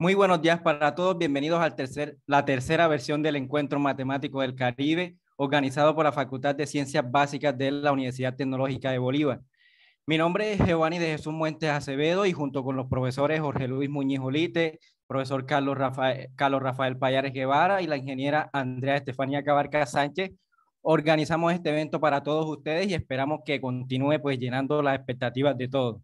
Muy buenos días para todos. Bienvenidos a tercer, la tercera versión del Encuentro Matemático del Caribe, organizado por la Facultad de Ciencias Básicas de la Universidad Tecnológica de Bolívar. Mi nombre es Giovanni de Jesús Muentes Acevedo y junto con los profesores Jorge Luis Muñiz Olite, profesor Carlos Rafael, Carlos Rafael Payares Guevara y la ingeniera Andrea Estefanía Cabarca Sánchez, organizamos este evento para todos ustedes y esperamos que continúe pues llenando las expectativas de todos.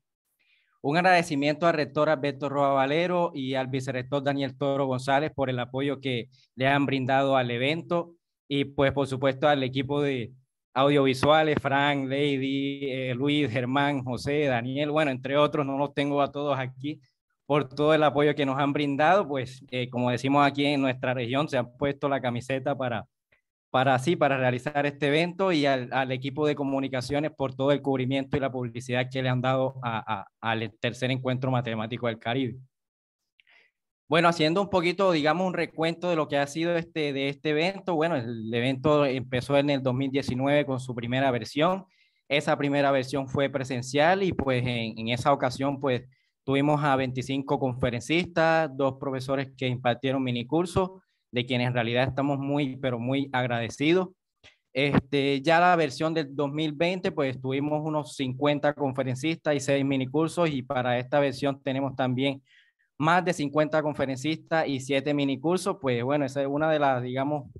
Un agradecimiento al rector Alberto Roa Valero y al vicerrector Daniel Toro González por el apoyo que le han brindado al evento y pues por supuesto al equipo de audiovisuales, Frank, Lady, eh, Luis, Germán, José, Daniel, bueno, entre otros, no los tengo a todos aquí, por todo el apoyo que nos han brindado, pues eh, como decimos aquí en nuestra región, se han puesto la camiseta para para así, para realizar este evento y al, equipo de comunicaciones por todo el cubrimiento y la publicidad que le han dado a, al tercer encuentro matemático del Caribe. Bueno, haciendo un poquito, digamos, un recuento de lo que ha sido este, de este evento. Bueno, el evento empezó en el 2019 con su primera versión. Esa primera versión fue presencial y pues en, esa ocasión pues tuvimos a 25 conferencistas, dos profesores que impartieron minicursos de quienes en realidad estamos muy, pero muy agradecidos. Este, ya la versión del 2020, pues tuvimos unos 50 conferencistas y 6 minicursos y para esta versión tenemos también más de 50 conferencistas y 7 minicursos. Pues bueno, esa es una de las, digamos,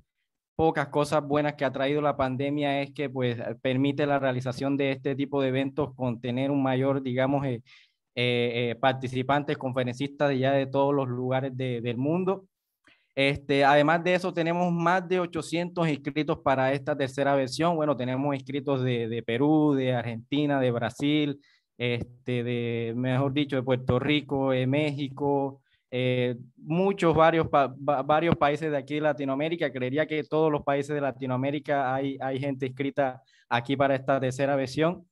pocas cosas buenas que ha traído la pandemia es que pues permite la realización de este tipo de eventos con tener un mayor, digamos, eh, eh, eh, participantes, conferencistas ya de todos los lugares de, del mundo. Este, además de eso, tenemos más de 800 inscritos para esta tercera versión. Bueno, tenemos inscritos de, Perú, de Argentina, de Brasil, este, de, mejor dicho, de Puerto Rico, de México, eh, muchos, varios, países de aquí de Latinoamérica. Creería que todos los países de Latinoamérica hay, hay gente inscrita aquí para esta tercera versión.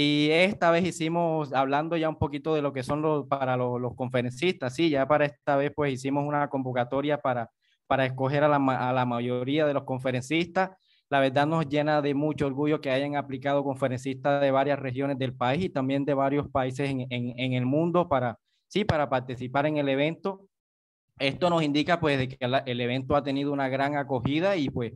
Y esta vez hicimos, hablando ya un poquito de lo que son los, para los, conferencistas, sí, ya para esta vez pues hicimos una convocatoria para, para escoger a la, mayoría de los conferencistas. La verdad nos llena de mucho orgullo que hayan aplicado conferencistas de varias regiones del país y también de varios países en, el mundo para, sí, para participar en el evento. Esto nos indica pues que el evento ha tenido una gran acogida y pues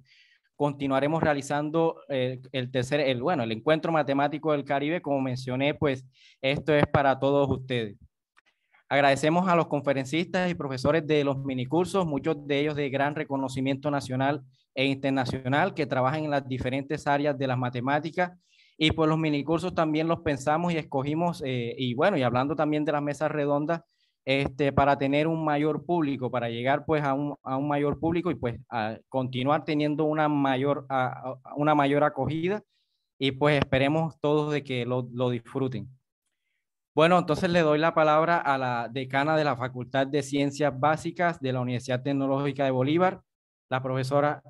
continuaremos realizando eh, el, tercer, el, bueno, el encuentro matemático del Caribe, como mencioné, pues esto es para todos ustedes. Agradecemos a los conferencistas y profesores de los minicursos, muchos de ellos de gran reconocimiento nacional e internacional, que trabajan en las diferentes áreas de las matemáticas. Y por los minicursos también los pensamos y escogimos, eh, y bueno, y hablando también de las mesas redondas, este, para tener un mayor público, para llegar pues a un, mayor público y pues a continuar teniendo una mayor, una mayor acogida y pues esperemos todos de que lo, disfruten. Bueno, entonces le doy la palabra a la decana de la Facultad de Ciencias Básicas de la Universidad Tecnológica de Bolívar, la profesora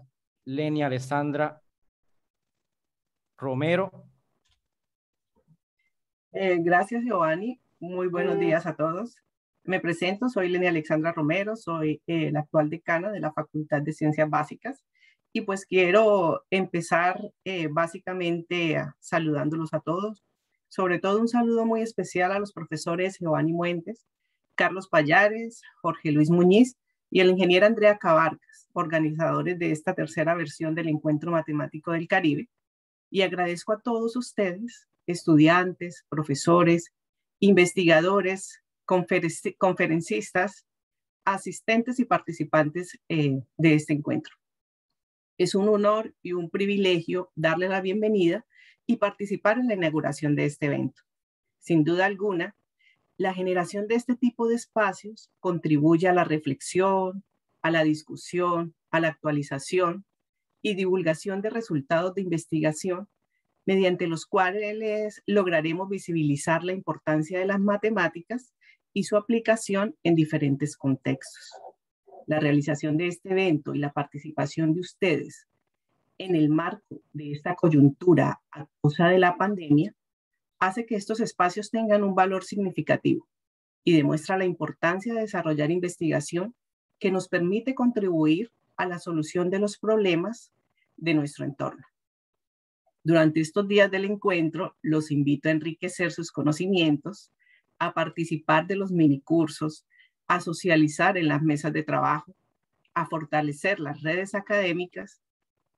Lenny Alessandra Romero. Eh, gracias, Giovanni. Muy buenos días a todos. Me presento, soy Lenia Alexandra Romero, soy eh, la actual decana de la Facultad de Ciencias Básicas y pues quiero empezar eh, básicamente saludándolos a todos, sobre todo un saludo muy especial a los profesores Giovanni Muentes, Carlos Payares, Jorge Luis Muñiz y el ingeniero Andrea Cabarcas, organizadores de esta tercera versión del Encuentro Matemático del Caribe. Y agradezco a todos ustedes, estudiantes, profesores, investigadores, conferencistas, asistentes y participantes eh, de este encuentro. Es un honor y un privilegio darle la bienvenida y participar en la inauguración de este evento. Sin duda alguna, la generación de este tipo de espacios contribuye a la reflexión, a la discusión, a la actualización y divulgación de resultados de investigación mediante los cuales lograremos visibilizar la importancia de las matemáticas y su aplicación en diferentes contextos. La realización de este evento y la participación de ustedes en el marco de esta coyuntura a causa de la pandemia hace que estos espacios tengan un valor significativo y demuestra la importancia de desarrollar investigación que nos permite contribuir a la solución de los problemas de nuestro entorno. Durante estos días del encuentro, los invito a enriquecer sus conocimientos a participar de los minicursos, a socializar en las mesas de trabajo, a fortalecer las redes académicas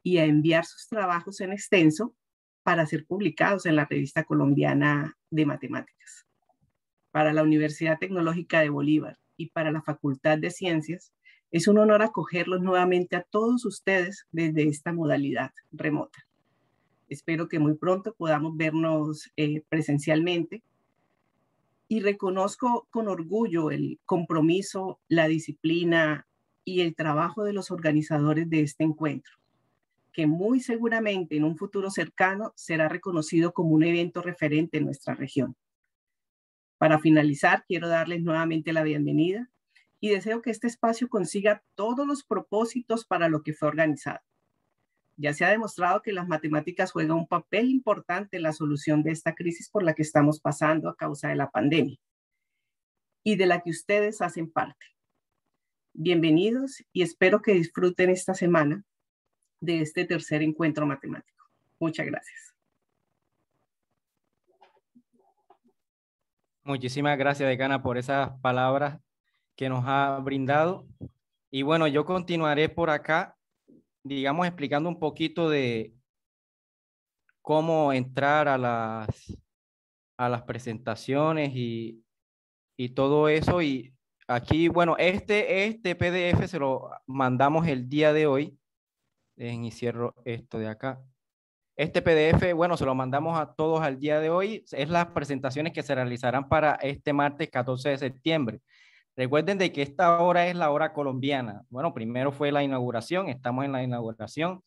y a enviar sus trabajos en extenso para ser publicados en la revista colombiana de matemáticas. Para la Universidad Tecnológica de Bolívar y para la Facultad de Ciencias, es un honor acogerlos nuevamente a todos ustedes desde esta modalidad remota. Espero que muy pronto podamos vernos eh, presencialmente y reconozco con orgullo el compromiso, la disciplina y el trabajo de los organizadores de este encuentro, que muy seguramente en un futuro cercano será reconocido como un evento referente en nuestra región. Para finalizar, quiero darles nuevamente la bienvenida y deseo que este espacio consiga todos los propósitos para lo que fue organizado. Ya se ha demostrado que las matemáticas juegan un papel importante en la solución de esta crisis por la que estamos pasando a causa de la pandemia y de la que ustedes hacen parte. Bienvenidos y espero que disfruten esta semana de este tercer encuentro matemático. Muchas gracias. Muchísimas gracias, decana, por esas palabras que nos ha brindado. Y bueno, yo continuaré por acá digamos, explicando un poquito de cómo entrar a las, a las presentaciones y, todo eso. Y aquí, bueno, este, este PDF se lo mandamos el día de hoy. en y cierro esto de acá. Este PDF, bueno, se lo mandamos a todos al día de hoy. Es las presentaciones que se realizarán para este martes 14 de septiembre. Recuerden de que esta hora es la hora colombiana. Bueno, primero fue la inauguración, estamos en la inauguración.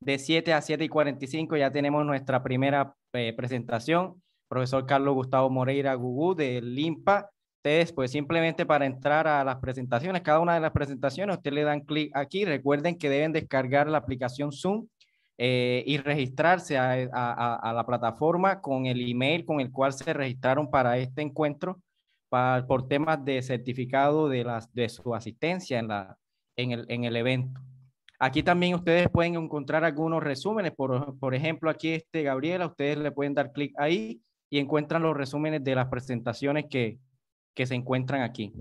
De 7 a 7 y 45 ya tenemos nuestra primera eh, presentación. Profesor Carlos Gustavo Moreira Gugú de LIMPA. Ustedes, pues simplemente para entrar a las presentaciones, cada una de las presentaciones, ustedes le dan clic aquí. Recuerden que deben descargar la aplicación Zoom eh, y registrarse a la plataforma con el email con el cual se registraron para este encuentro por temas de certificado de, las, de su asistencia en, la, en, el, en el evento. Aquí también ustedes pueden encontrar algunos resúmenes. Por, ejemplo, aquí este Gabriela, ustedes le pueden dar clic ahí y encuentran los resúmenes de las presentaciones que, que se encuentran aquí.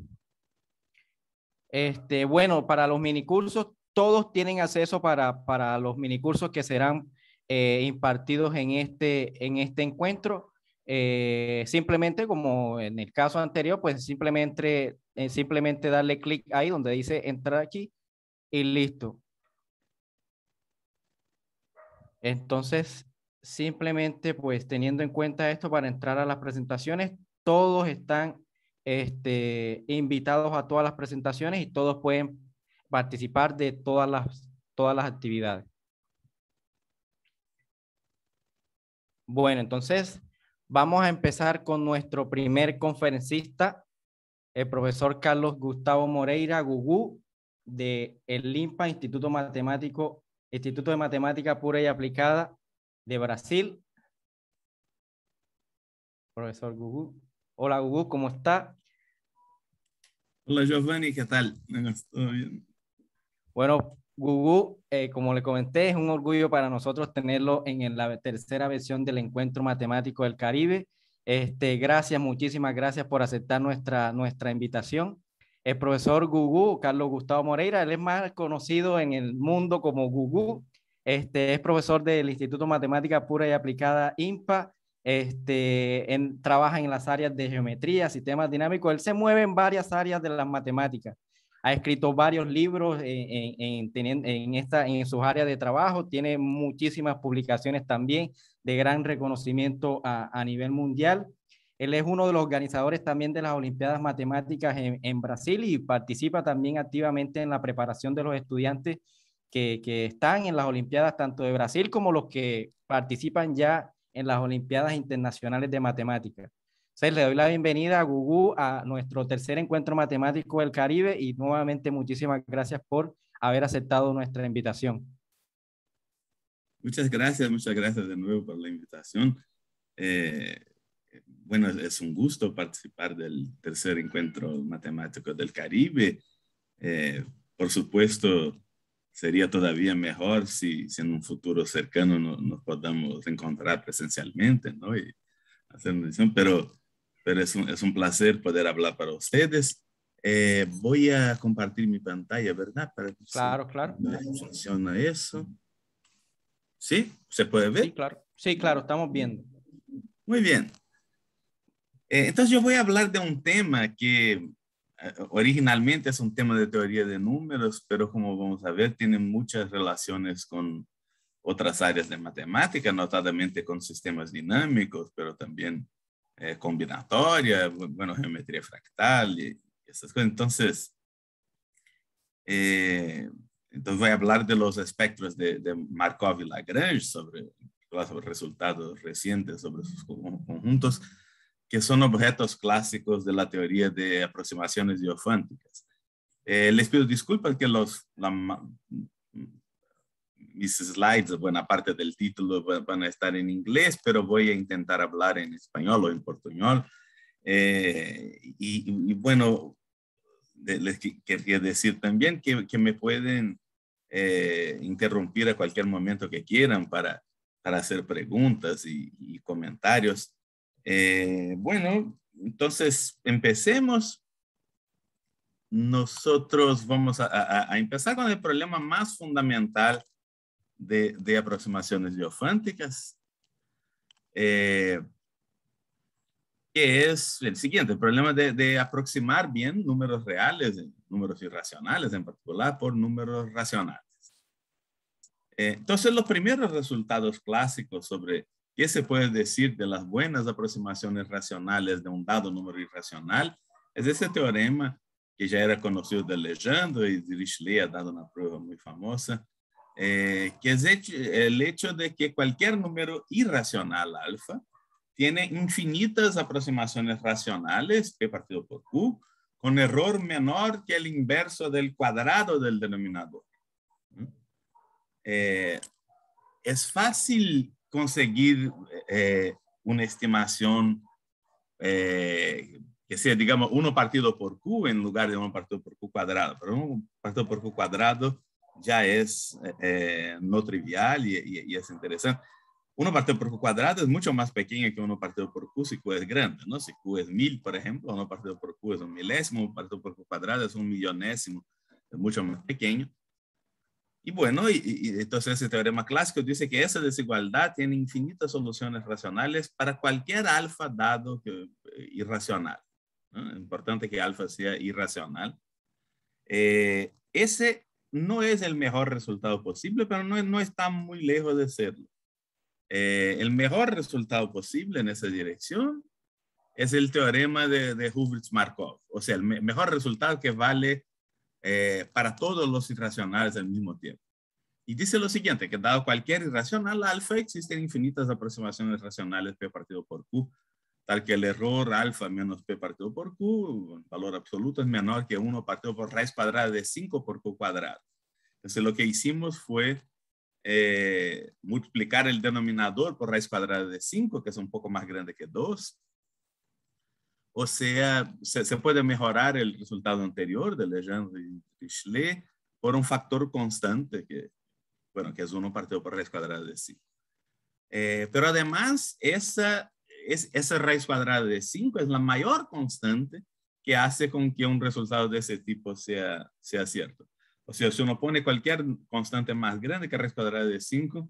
Este, bueno, para los minicursos, todos tienen acceso para, para los minicursos que serán eh, impartidos en este, en este encuentro. Eh, simplemente como en el caso anterior, pues simplemente, eh, simplemente darle clic ahí donde dice entrar aquí y listo. Entonces, simplemente pues teniendo en cuenta esto para entrar a las presentaciones, todos están este, invitados a todas las presentaciones y todos pueden participar de todas las, todas las actividades. Bueno, entonces Vamos a empezar con nuestro primer conferencista, el profesor Carlos Gustavo Moreira Gugú, de el LIMPA, Instituto Matemático, Instituto de Matemática Pura y Aplicada de Brasil. Profesor Gugú. Hola Gugú, ¿cómo está? Hola Giovanni, ¿qué tal? Bueno, Gugu, eh, como le comenté, es un orgullo para nosotros tenerlo en la tercera versión del Encuentro Matemático del Caribe. Este, gracias, muchísimas gracias por aceptar nuestra, nuestra invitación. El profesor Gugu, Carlos Gustavo Moreira, él es más conocido en el mundo como Gugu. Este, es profesor del Instituto Matemática Pura y Aplicada INPA. Este, en, trabaja en las áreas de geometría, sistemas dinámicos. Él se mueve en varias áreas de las matemáticas ha escrito varios libros en, en, en, esta, en sus áreas de trabajo, tiene muchísimas publicaciones también de gran reconocimiento a, nivel mundial. Él es uno de los organizadores también de las Olimpiadas Matemáticas en, Brasil y participa también activamente en la preparación de los estudiantes que, que, están en las Olimpiadas tanto de Brasil como los que participan ya en las Olimpiadas Internacionales de Matemáticas le doy la bienvenida a Gugu a nuestro tercer encuentro matemático del Caribe y nuevamente muchísimas gracias por haber aceptado nuestra invitación. Muchas gracias, muchas gracias de nuevo por la invitación. Eh, bueno, es un gusto participar del tercer encuentro matemático del Caribe. Eh, por supuesto, sería todavía mejor si, en un futuro cercano nos podamos encontrar presencialmente, ¿no? Y hacer una edición, pero pero es un, es un placer poder hablar para ustedes. Eh, voy a compartir mi pantalla, ¿verdad? Para claro, claro. Funciona eso. ¿Sí? ¿Se puede ver? Sí, claro. Sí, claro, estamos viendo. Muy bien. Eh, entonces yo voy a hablar de un tema que eh, originalmente es un tema de teoría de números, pero como vamos a ver, tiene muchas relaciones con otras áreas de matemática, notadamente con sistemas dinámicos, pero también eh, combinatoria, bueno, geometría fractal y, esas cosas. Entonces, eh, entonces voy a hablar de los espectros de, Markov y Lagrange sobre, los resultados recientes sobre sus conjuntos, que son objetos clásicos de la teoría de aproximaciones diofánticas. Eh, les pido disculpas que los, mis slides, buena parte del título van a estar en inglés, pero voy a intentar hablar en español o en portuñol. Eh, y, bueno, les quería decir también que, me pueden eh, interrumpir a cualquier momento que quieran para, para hacer preguntas y, comentarios. Eh, bueno, entonces empecemos nosotros vamos a, a, empezar con el problema más fundamental de, aproximaciones geofánticas, eh, que es el siguiente, el problema de, aproximar bien números reales, números irracionales en particular, por números racionales. Eh, entonces, los primeros resultados clásicos sobre qué se puede decir de las buenas aproximaciones racionales de un dado número irracional es ese teorema que ya era conocido de Legendre y Dirichlet ha dado una prueba muy famosa, eh, que es el hecho de que cualquier número irracional alfa tiene infinitas aproximaciones racionales, P partido por Q, con error menor que el inverso del cuadrado del denominador. ¿Mm? Eh, es fácil conseguir eh, una estimación que sea, digamos, uno partido por Q en lugar de uno partido por Q cuadrado, pero uno partido por Q cuadrado ya es eh, no trivial y es interesante. Uno partido por cuadrado es mucho más pequeño que uno partido por Q si Q es grande, ¿no? Si Q es mil, por ejemplo, uno partido por Q es un milésimo, partido por cuadrado es un millonésimo, es mucho más pequeño. Y bueno, entonces ese teorema clásico dice que esa desigualdad tiene infinitas soluciones racionales para cualquier alfa dado eh, irracional. Importante que alfa sea irracional. Eh, ese no es el mejor resultado posible, pero no, está muy lejos de serlo. Eh, el mejor resultado posible en esa dirección es el teorema de, de Hubert-Markov, o sea, el mejor resultado que vale eh, para todos los irracionales al mismo tiempo. Y dice lo siguiente, que dado cualquier irracional alfa, existen infinitas aproximaciones racionales P partido por Q tal que el error alfa menos p partido por q, valor absoluto es menor que 1 partido por raíz cuadrada de 5 por q cuadrado. Entonces lo que hicimos fue eh, multiplicar el denominador por raíz cuadrada de 5, que es un poco más grande que 2. O sea, se, puede mejorar el resultado anterior de Legendre y por un factor constante, que, bueno, que es 1 partido por raíz cuadrada de 5. Eh, pero además, esa es, esa raíz cuadrada de 5 es la mayor constante que hace con que un resultado de ese tipo sea, sea cierto. O sea, si uno pone cualquier constante más grande que raíz cuadrada de 5,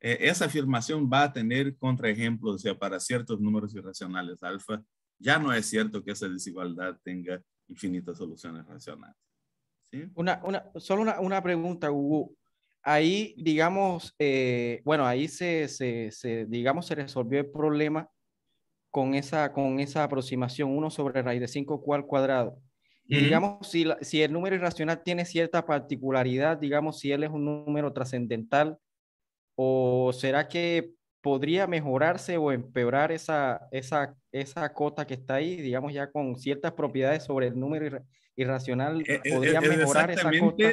eh, esa afirmación va a tener contraejemplos, o sea, para ciertos números irracionales alfa, ya no es cierto que esa desigualdad tenga infinitas soluciones racionales. ¿sí? Una, solo una, pregunta, Hugo. Ahí, digamos, eh, bueno, ahí se, se, digamos, se resolvió el problema con esa, con esa aproximación, 1 sobre raíz de 5 cuadrado. Y digamos, si, el número irracional tiene cierta particularidad, digamos, si él es un número trascendental, o será que podría mejorarse o empeorar esa, esa, esa cota que está ahí, digamos, ya con ciertas propiedades sobre el número irracional, eh, eh, podría eh, mejorar esa cota.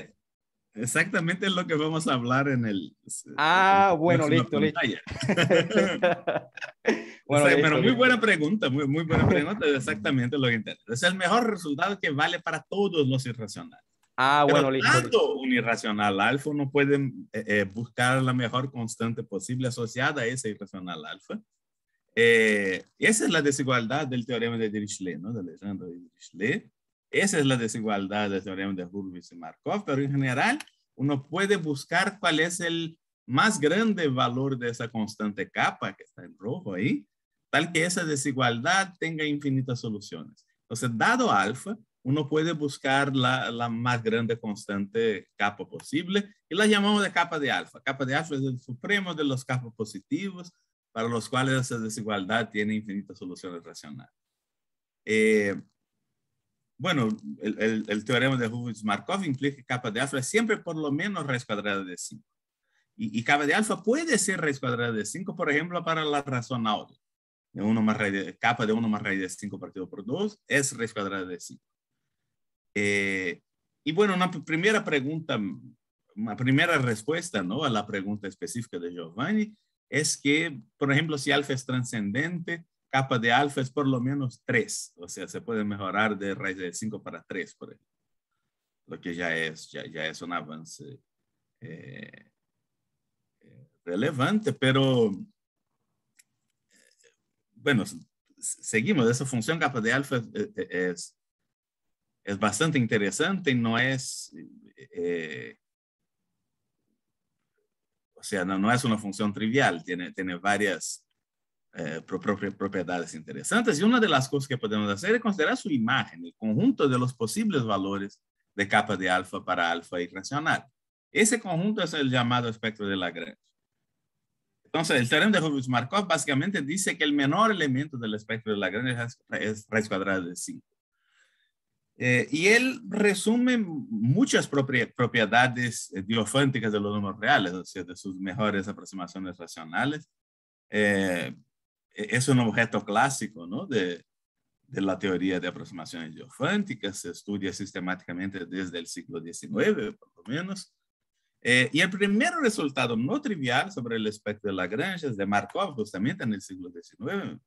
Exactamente es lo que vamos a hablar en el. Ah, bueno, listo, listo. bueno, pero muy buena pregunta, muy, muy buena pregunta. Exactamente lo que interesa. Es el mejor resultado que vale para todos los irracionales. Ah, bueno, listo. Tanto un irracional alfa no puede eh, eh, buscar la mejor constante posible asociada a ese irracional alfa. Eh, esa es la desigualdad del teorema de Dirichlet, ¿no? De Alejandro Dirichlet esa es la desigualdad del teorema de Hurwitz y Markov, pero en general uno puede buscar cuál es el más grande valor de esa constante capa que está en rojo ahí, tal que esa desigualdad tenga infinitas soluciones. Entonces, dado alfa, uno puede buscar la, más grande constante capa posible y la llamamos de capa de alfa. Capa de alfa es el supremo de los capos positivos para los cuales esa desigualdad tiene infinitas soluciones racionales. Eh, bueno, el, teorema de Hubbard markov implica que capa de alfa es siempre por lo menos raíz cuadrada de 5. Y, capa de alfa puede ser raíz cuadrada de 5, por ejemplo, para la razón audio De uno más capa de 1 más raíz de 5 partido por 2 es raíz cuadrada de 5. Eh, y bueno, una primera pregunta, una primera respuesta ¿no? a la pregunta específica de Giovanni es que, por ejemplo, si alfa es trascendente, capa de alfa es por lo menos 3, o sea, se puede mejorar de raíz de 5 para 3, por ejemplo, lo que ya es, ya, ya es un avance eh, eh, relevante, pero eh, bueno, seguimos, esa función capa de alfa es, e-, e-, es, bastante interesante y no es... o sea, no, no es una función trivial, tiene, tiene varias, eh, propiedades interesantes. Y una de las cosas que podemos hacer es considerar su imagen, el conjunto de los posibles valores de capa de alfa para alfa irracional. Ese conjunto es el llamado espectro de Lagrange. Entonces, el teorema de Hurwitz-Markov básicamente dice que el menor elemento del espectro de Lagrange es raíz cuadrada de 5. Eh, y él resume muchas propiedades eh, diofánticas de los números reales, o sea, de sus mejores aproximaciones racionales. E-, es un objeto clásico ¿no? de, de la teoría de aproximaciones geofánticas, se estudia sistemáticamente desde el siglo XIX, por lo menos. Eh, y el primer resultado no trivial sobre el espectro de Lagrange es de Markov, justamente en el siglo XIX,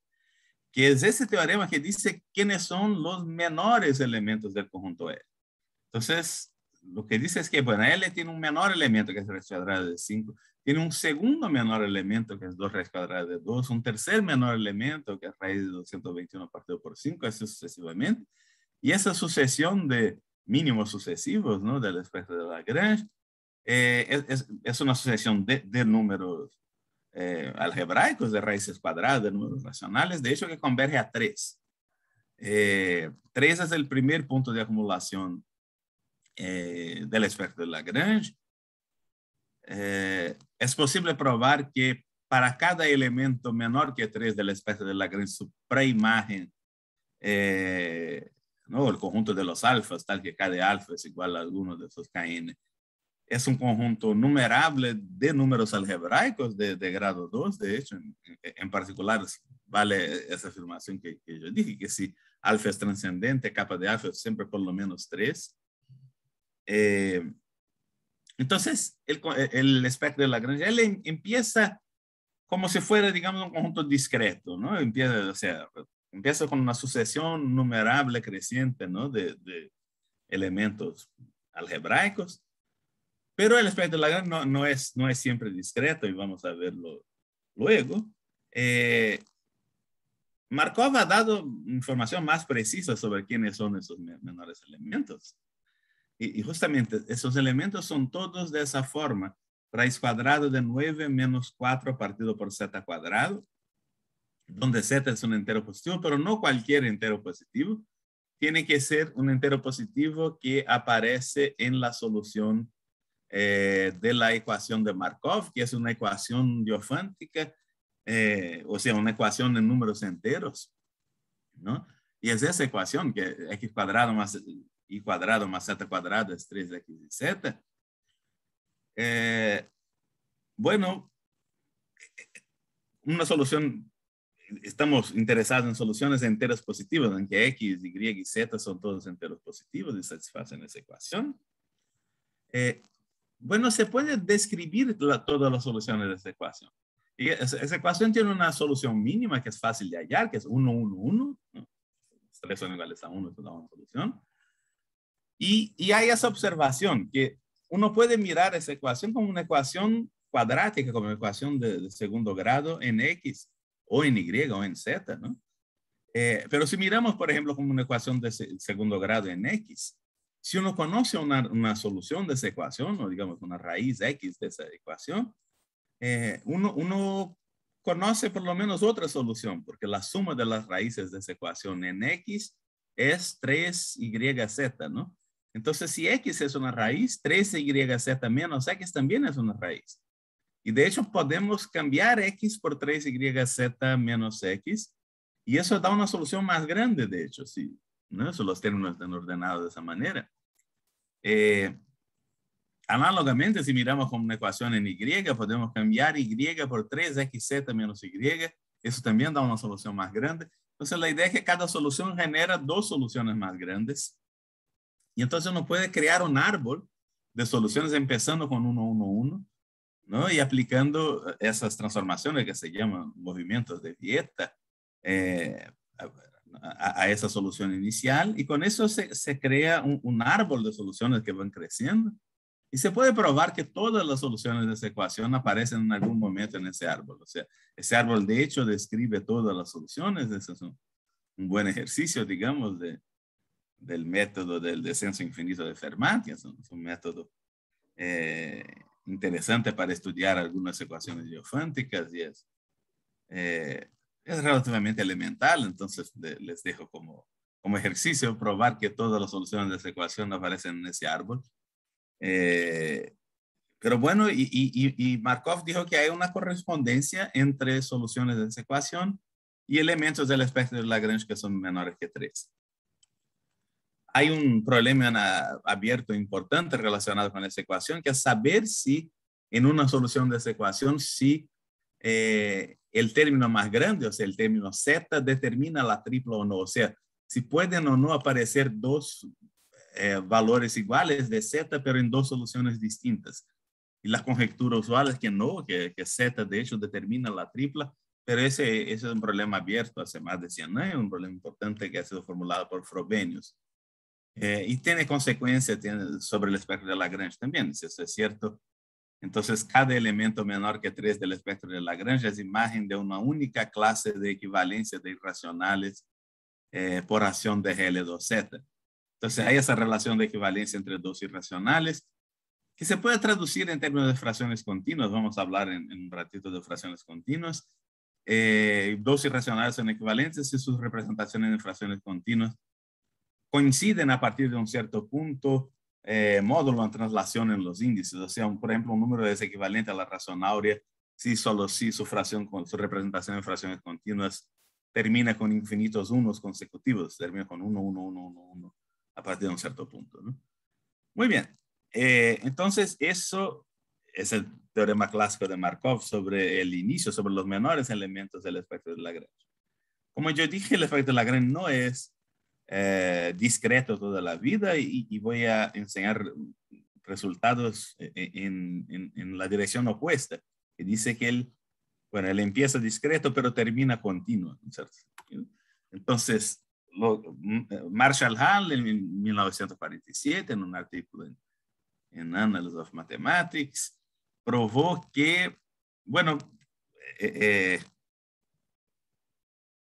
que es ese teorema que dice quiénes son los menores elementos del conjunto E. Entonces, lo que dice es que bueno, L tiene un menor elemento que es raíz cuadrada de 5, tiene un segundo menor elemento que es 2 raíz cuadrada de 2, un tercer menor elemento que es raíz de 221 partido por 5, así sucesivamente. Y esa sucesión de mínimos sucesivos ¿no? de la de Lagrange eh, es, es, una sucesión de, números eh, algebraicos, de raíces cuadradas, de números racionales, de hecho que converge a 3. 3 eh, es el primer punto de acumulación eh, del espectro de Lagrange, eh, es posible probar que para cada elemento menor que 3 la espectro de Lagrange, su preimagen, eh, ¿no? el conjunto de los alfas, tal que cada alfa es igual a alguno de esos kn, es un conjunto numerable de números algebraicos de, grado 2, de hecho, en, particular vale esa afirmación que, yo dije, que si alfa es trascendente, capa de alfa es siempre por lo menos 3, eh, entonces, el, espectro eh, de Lagrange, él em, empieza como si fuera, digamos, un conjunto discreto, ¿no? Empieza, o sea, empieza con una sucesión numerable creciente, ¿no? De, elementos algebraicos, pero el espectro de Lagrange no, no, es, no es siempre discreto y vamos a verlo luego. Eh, Markov ha dado información más precisa sobre quiénes son esos menores elementos. Y, justamente esos elementos son todos de esa forma. Raíz cuadrada de 9 menos 4 partido por z cuadrado, donde z es un entero positivo, pero no cualquier entero positivo. Tiene que ser un entero positivo que aparece en la solución eh, de la ecuación de Markov, que es una ecuación diofántica, eh, o sea, una ecuación de números enteros, Y es esa ecuación que x cuadrado más y cuadrado más z cuadrado es 3x y z. Eh, bueno, una solución, estamos interesados en soluciones enteras positivas, en que x, y y z son todos enteros positivos y satisfacen esa ecuación. Eh, bueno, se puede describir todas las soluciones de esa ecuación. Y esa, ecuación tiene una solución mínima que es fácil de hallar, que es 1, 1, 1. tres son iguales a 1, es una solución. Y, hay esa observación que uno puede mirar esa ecuación como una ecuación cuadrática, como una ecuación de, segundo grado en X o en Y o en Z, ¿no? Eh, pero si miramos, por ejemplo, como una ecuación de segundo grado en X, si uno conoce una, solución de esa ecuación, o digamos una raíz X de esa ecuación, eh, uno, uno conoce por lo menos otra solución, porque la suma de las raíces de esa ecuación en X es 3YZ, ¿no? Entonces, si x es una raíz, 3yz menos x también es una raíz. Y de hecho podemos cambiar x por 3yz menos x. Y eso da una solución más grande, de hecho, si ¿no? los términos están ordenados de esa manera. Eh, análogamente, si miramos con una ecuación en y, podemos cambiar y por 3xz menos y. Eso también da una solución más grande. Entonces, la idea es que cada solución genera dos soluciones más grandes. Y entonces uno puede crear un árbol de soluciones empezando con 1, 1, Y aplicando eh, esas transformaciones que se llaman movimientos de dieta eh, a, esa solución inicial. Y con eso se, crea un, árbol de soluciones que van creciendo. Y se puede probar que todas las soluciones de esa ecuación aparecen en algún momento en ese árbol. O sea, ese árbol de hecho describe todas las soluciones. Ese es un buen ejercicio, digamos, de, del método del descenso infinito de Fermat, que es un, método eh, interesante para estudiar algunas ecuaciones geofánticas y es, eh, es relativamente elemental, entonces les dejo como, como ejercicio probar que todas las soluciones de esa ecuación aparecen en ese árbol. Eh, pero bueno, y, Markov dijo que hay una correspondencia entre soluciones de esa ecuación y elementos del especie de Lagrange que son menores que 3 hay un problema ah, abierto importante relacionado con esa ecuación, que es saber si en una solución de esa ecuación, si eh, el término más grande, o sea, el término z, determina la tripla o no. O sea, si pueden o no aparecer dos eh, valores iguales de z, pero en dos soluciones distintas. Y la conjetura usual es que no, que, z de hecho determina la tripla, pero ese, ese, es un problema abierto hace más de 100 años, un problema importante que ha sido formulado por Frobenius. Eh, y tiene consecuencias sobre el espectro de Lagrange también, si eso es cierto. Entonces, cada elemento menor que 3 del espectro de Lagrange es imagen de una única clase de equivalencia de irracionales eh, por acción de GL2Z. Entonces, hay esa relación de equivalencia entre dos irracionales que se puede traducir en términos de fracciones continuas. Vamos a hablar en, un ratito de fracciones continuas. Eh, dos irracionales son equivalentes si sus representaciones en fracciones continuas coinciden a partir de un cierto punto, eh, módulo en traslación en los índices. O sea, un, por ejemplo, un número es equivalente a la razón áurea si solo si su fracción, con su representación en fracciones continuas termina con infinitos unos consecutivos, termina con 1, 1, 1, 1, 1, a partir de un cierto punto. Muy bien. Eh, entonces, eso es el teorema clásico de Markov sobre el inicio, sobre los menores elementos del efecto de Lagrange. Como yo dije, el efecto de Lagrange no es eh, discreto toda la vida y, voy a enseñar resultados e, e, en, la dirección opuesta. Que dice que él, bueno, él empieza discreto, pero termina continuo. Entonces, mm, eh, Marshall Hall en 1947, en un artículo en, en Annals of Mathematics, probó que, bueno, eh,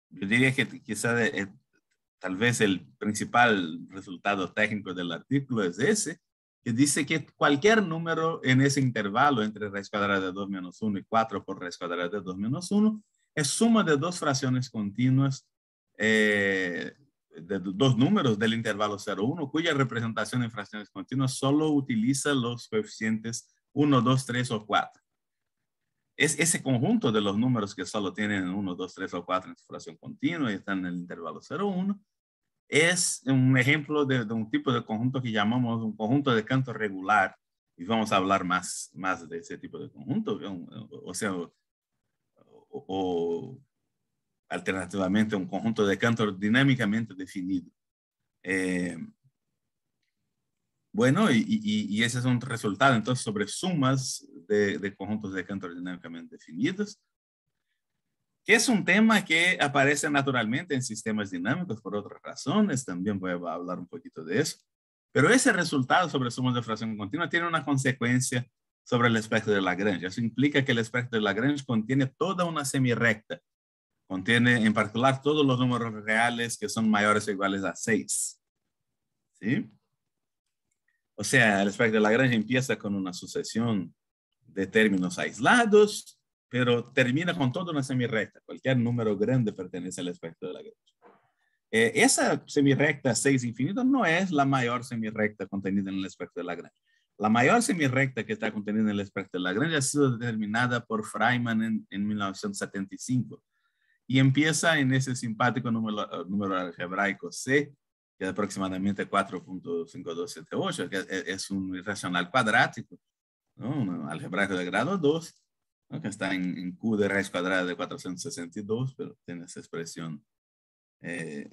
yo diría que quizá el tal vez el principal resultado técnico del artículo es ese, que dice que cualquier número en ese intervalo entre raíz cuadrada de 2 menos 1 y 4 por raíz cuadrada de 2 menos 1 es suma de dos fracciones continuas eh, de dos números del intervalo 0-1, cuya representación en fracciones continuas solo utiliza los coeficientes 1, 2, 3 o 4. Es ese conjunto de los números que solo tienen 1, 2, 3 o 4 en su fracción continua y están en el intervalo 0, 1, es un ejemplo de, un tipo de conjunto que llamamos un conjunto de canto regular, y vamos a hablar más, más de ese tipo de conjunto, o sea, o, alternativamente un conjunto de cantor dinámicamente definido. Eh, bueno, y, y, ese es un resultado entonces sobre sumas de, de conjuntos de cantor dinámicamente definidos es un tema que aparece naturalmente en sistemas dinámicos por otras razones, también voy a hablar un poquito de eso, pero ese resultado sobre sumas de fracción continua tiene una consecuencia sobre el espectro de Lagrange. Eso implica que el espectro de Lagrange contiene toda una semirecta, contiene en particular todos los números reales que son mayores o iguales a 6. ¿Sí? O sea, el espectro de Lagrange empieza con una sucesión de términos aislados, pero termina con toda una semirrecta. Cualquier número grande pertenece al espectro de la Eh, esa semirrecta 6 infinito no es la mayor semirrecta contenida en el espectro de Lagrange. La mayor semirrecta que está contenida en el espectro de Lagrange ha sido determinada por Freiman en, 1975 y empieza en ese simpático número, número algebraico C, que es aproximadamente 4.5278, que es, un irracional cuadrático, un algebraico de grado 2, que está en, en, Q de raíz cuadrada de 462, pero tiene esa expresión eh,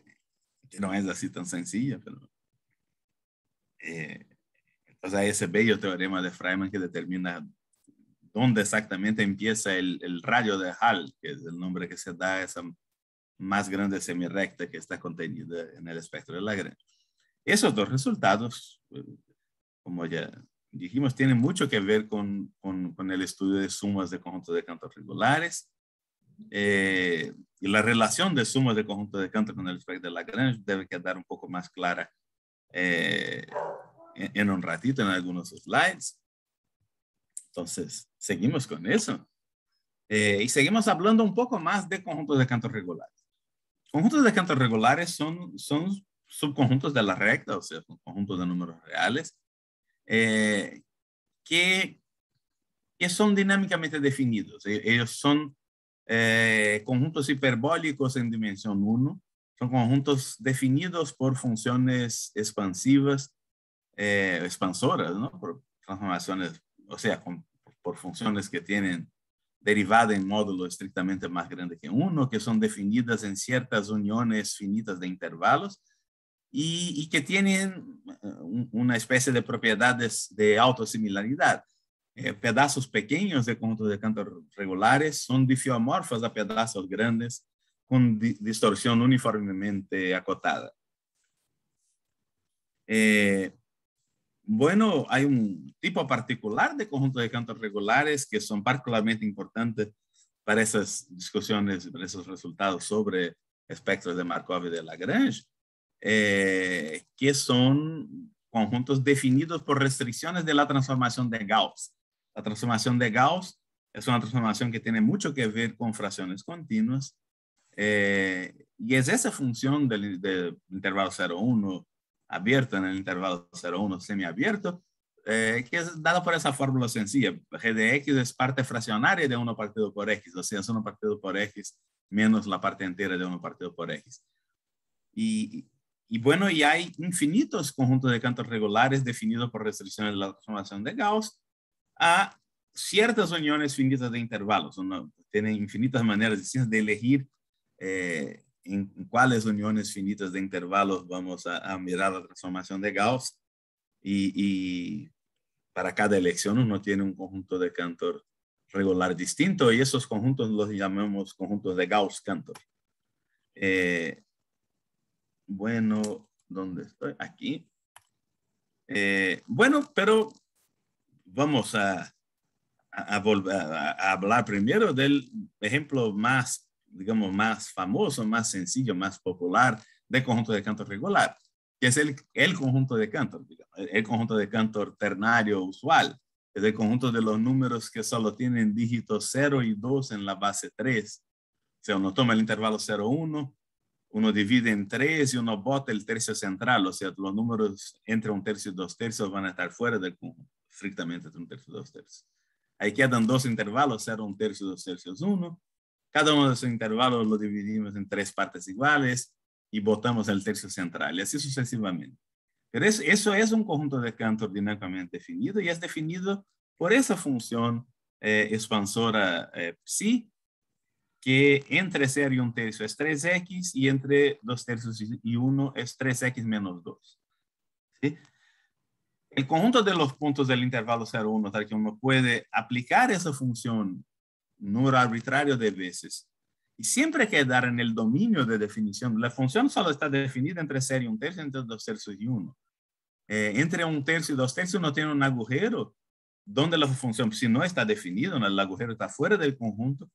que no es así tan sencilla. Pero, eh, entonces hay ese bello teorema de Freiman que determina dónde exactamente empieza el, el, rayo de Hall, que es el nombre que se da a esa más grande semirrecta que está contenida en el espectro de Lagrange. Esos dos resultados, pues, como ya dijimos, tiene mucho que ver con, con, el estudio de sumas de conjuntos de cantos regulares. Eh, y la relación de sumas de conjuntos de cantos con el efecto de Lagrange debe quedar un poco más clara eh, en, un ratito, en algunos slides. Entonces, seguimos con eso. Eh, y seguimos hablando un poco más de conjuntos de cantos regulares. Conjuntos de cantos regulares son, son subconjuntos de la recta, o sea, son conjuntos de números reales eh, que, son dinámicamente definidos. E-, ellos son eh, conjuntos hiperbólicos en dimensión 1, son conjuntos definidos por funciones expansivas, eh, expansoras, ¿no? por transformaciones, o sea, por funciones que tienen derivada en módulo estrictamente más grande que 1, que son definidas en ciertas uniones finitas de intervalos, y, que tienen eh, una especie de propiedades de autosimilaridad. Eh, pedazos pequeños de conjuntos de cantos regulares son difiomorfos a pedazos grandes con distorsión uniformemente acotada. Eh, bueno, hay un tipo particular de conjuntos de cantos regulares que son particularmente importantes para esas discusiones, para esos resultados sobre espectros de Markov y de Lagrange, eh, que son conjuntos definidos por restricciones de la transformación de Gauss. La transformación de Gauss es una transformación que tiene mucho que ver con fracciones continuas eh, y es esa función del, intervalo 0,1 abierto en el intervalo 0,1 semiabierto eh, que es dada por esa fórmula sencilla. G de X es parte fraccionaria de 1 partido por X, o sea, es 1 partido por X menos la parte entera de 1 partido por X. Y, y bueno, y hay infinitos conjuntos de cantos regulares definidos por restricciones de la transformación de Gauss a ciertas uniones finitas de intervalos. Uno tiene infinitas maneras de elegir eh, en, cuáles uniones finitas de intervalos vamos a, mirar la transformación de Gauss. Y, para cada elección uno tiene un conjunto de cantor regular distinto y esos conjuntos los llamamos conjuntos de Gauss-Cantor. Eh, bueno, ¿dónde estoy? Aquí. Eh, bueno, pero vamos a, hablar primero del ejemplo más, digamos, más famoso, más sencillo, más popular de conjunto de canto regular, que es el, conjunto de canto, el, conjunto de canto ternario usual, es el conjunto de los números que solo tienen dígitos 0 y 2 en la base 3. O sea, uno toma el intervalo 0, 1, uno divide en tres y uno bota el tercio central, o sea, los números entre un tercio y dos tercios van a estar fuera del conjunto, estrictamente entre un tercio y dos tercios. Ahí quedan dos intervalos, cero, un tercio, dos tercios, uno. Cada uno de esos intervalos lo dividimos en tres partes iguales y botamos el tercio central, y así sucesivamente. Pero eso, eso es un conjunto de Cantor ordinariamente definido y es definido por esa función eh, expansora eh, psi que entre 0 y 1 tercio es 3x y entre 2 tercios y 1 es 3x menos 2. El conjunto de los puntos del intervalo 0, 1, tal que uno puede aplicar esa función número arbitrario de veces y siempre quedar en el dominio de definición. La función solo está definida entre 0 y 1 tercio, entre 2 tercios y 1. Eh, entre 1 tercio y 2 tercios uno tiene un agujero donde la función, si no está definido, el agujero está fuera del conjunto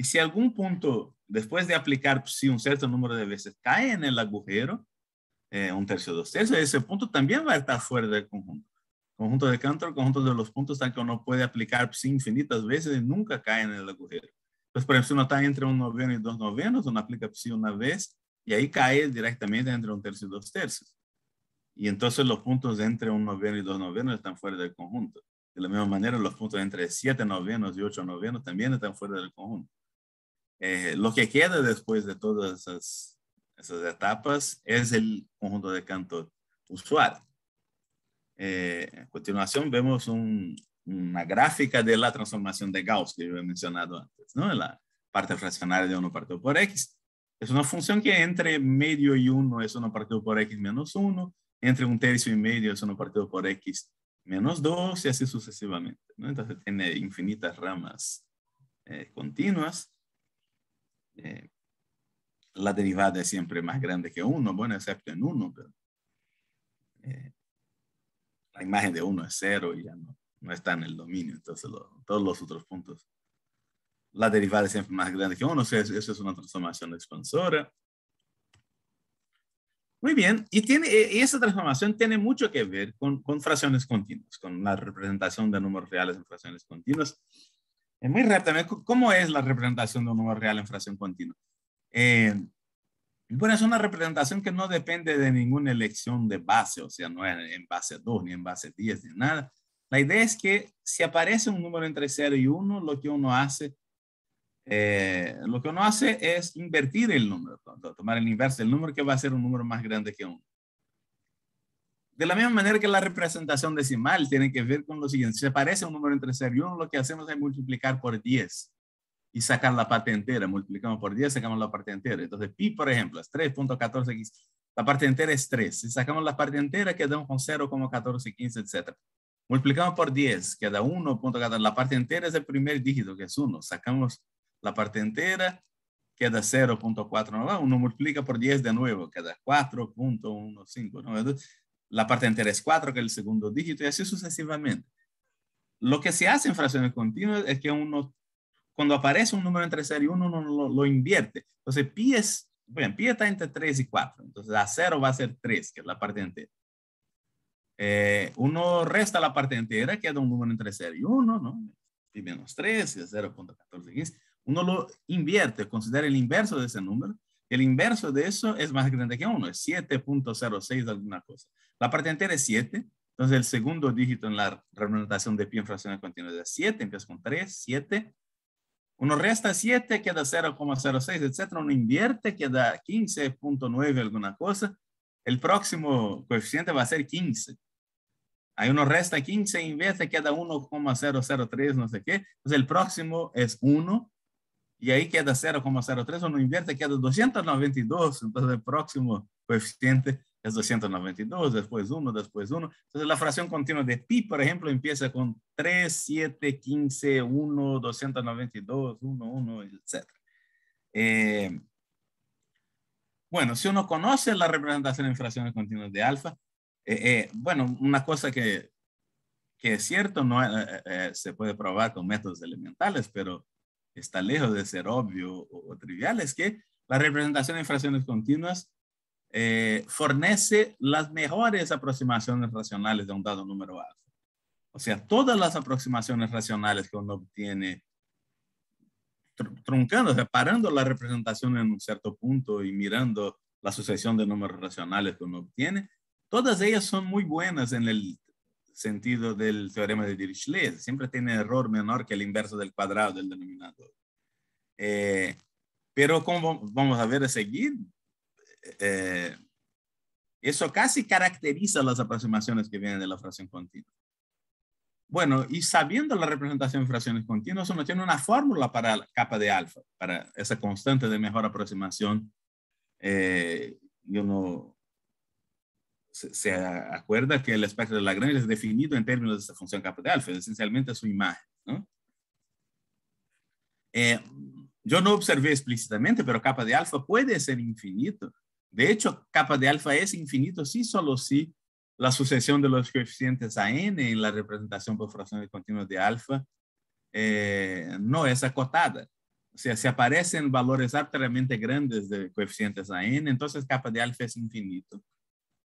y si algún punto, después de aplicar psi pues, un cierto número de veces, cae en el agujero, eh, un tercio, dos tercios, ese punto también va a estar fuera del conjunto. Conjunto de Cantor, conjunto de los puntos tal que uno puede aplicar psi pues, infinitas veces y nunca cae en el agujero. Entonces, pues, por ejemplo, si uno está entre un noveno y dos novenos, uno aplica psi una vez y ahí cae directamente entre un tercio y dos tercios. Y entonces los puntos entre un noveno y dos novenos están fuera del conjunto. De la misma manera, los puntos entre siete novenos y ocho novenos también están fuera del conjunto. Eh, lo que queda después de todas esas, etapas es el conjunto de canto usual. a eh, continuación vemos una gráfica de la transformación de Gauss que yo he mencionado antes, ¿no? La parte fraccionaria de 1 partido por x. Es una función que entre medio y 1 es 1 partido por x menos 1, entre un tercio y medio es 1 partido por x menos 2 y así sucesivamente. ¿no? Entonces tiene infinitas ramas eh, continuas. Eh, la derivada es siempre más grande que 1, bueno, excepto en 1, pero eh, la imagen de 1 es 0 y ya no, está en el dominio, entonces todos los otros puntos. La derivada es siempre más grande que 1, o sea, eso es una transformación expansora. Muy bien, y, tiene, eh, y esa transformación tiene mucho que ver con, con, fracciones continuas, con la representación de números reales en fracciones continuas. Es muy raro también cómo es la representación de un número real en fracción continua. Eh, bueno, es una representación que no depende de ninguna elección de base, o sea, no es en base 2, ni en base 10, ni nada. La idea es que si aparece un número entre 0 y 1, lo que uno hace, eh, lo que uno hace es invertir el número, tomar el inverso del número que va a ser un número más grande que 1. De la misma manera que la representación decimal tiene que ver con lo siguiente. Si se parece un número entre 0 y 1, lo que hacemos es multiplicar por 10 y sacar la parte entera. Multiplicamos por 10, sacamos la parte entera. Entonces, pi, por ejemplo, es 314 La parte entera es 3. Si sacamos la parte entera, quedamos con 15 etc. Multiplicamos por 10, queda 1.14. La parte entera es el primer dígito, que es 1. Sacamos la parte entera, queda 0.4. Uno multiplica por 10 de nuevo, queda 4.15. ¿no? la parte entera es 4, que es el segundo dígito, y así sucesivamente. Lo que se hace en fracciones continuas es que uno, cuando aparece un número entre 0 y 1, uno lo, invierte. Entonces, pi es, bueno, pi está entre 3 y 4. Entonces, a 0 va a ser 3, que es la parte entera. Eh, uno resta la parte entera, queda un número entre 0 y 1, ¿no? Pi menos 3, 0.1415. Uno lo invierte, considera el inverso de ese número. El inverso de eso es más grande que 1, es 7.06 de alguna cosa. La parte entera es 7. Entonces, el segundo dígito en la representación de pi en fracciones continuas es 7. Empieza con 3, 7. Uno resta 7, queda 0,06, etc. Uno invierte, queda 15.9 alguna cosa. El próximo coeficiente va a ser 15. Ahí uno resta 15, invierte, queda 1,003, no sé qué. Entonces, el próximo es 1 y ahí queda 0,03, uno invierte, queda 292, entonces el próximo coeficiente es 292, después 1, después 1. Entonces la fracción continua de pi, por ejemplo, empieza con 3, 7, 15, 1, 292, 1, 1, etc. bueno, si uno conoce la representación en fracciones continuas de alfa, eh, eh, bueno, una cosa que, es cierto, no eh, se puede probar con métodos elementales, pero está lejos de ser obvio o, o trivial, es que la representación en fracciones continuas eh, fornece las mejores aproximaciones racionales de un dado número alfa. O sea, todas las aproximaciones racionales que uno obtiene truncando, separando la representación en un cierto punto y mirando la sucesión de números racionales que uno obtiene, todas ellas son muy buenas en el sentido del teorema de Dirichlet. Siempre tiene error menor que el inverso del cuadrado del denominador. Eh, pero como vamos a ver a seguir, eh, eso casi caracteriza las aproximaciones que vienen de la fracción continua. Bueno, y sabiendo la representación de fracciones continuas, uno tiene una fórmula para la capa de alfa, para esa constante de mejor aproximación. Eh, no uno se, acuerda que el espectro de Lagrange es definido en términos de esa función capa de alfa, esencialmente su imagen. Eh, yo no observé explícitamente, pero capa de alfa puede ser infinito de hecho, capa de alfa es infinito si, solo si la sucesión de los coeficientes a n en la representación por fracciones continuas de alfa eh, no es acotada. O sea, si aparecen valores arbitrariamente grandes de coeficientes a n, entonces capa de alfa es infinito.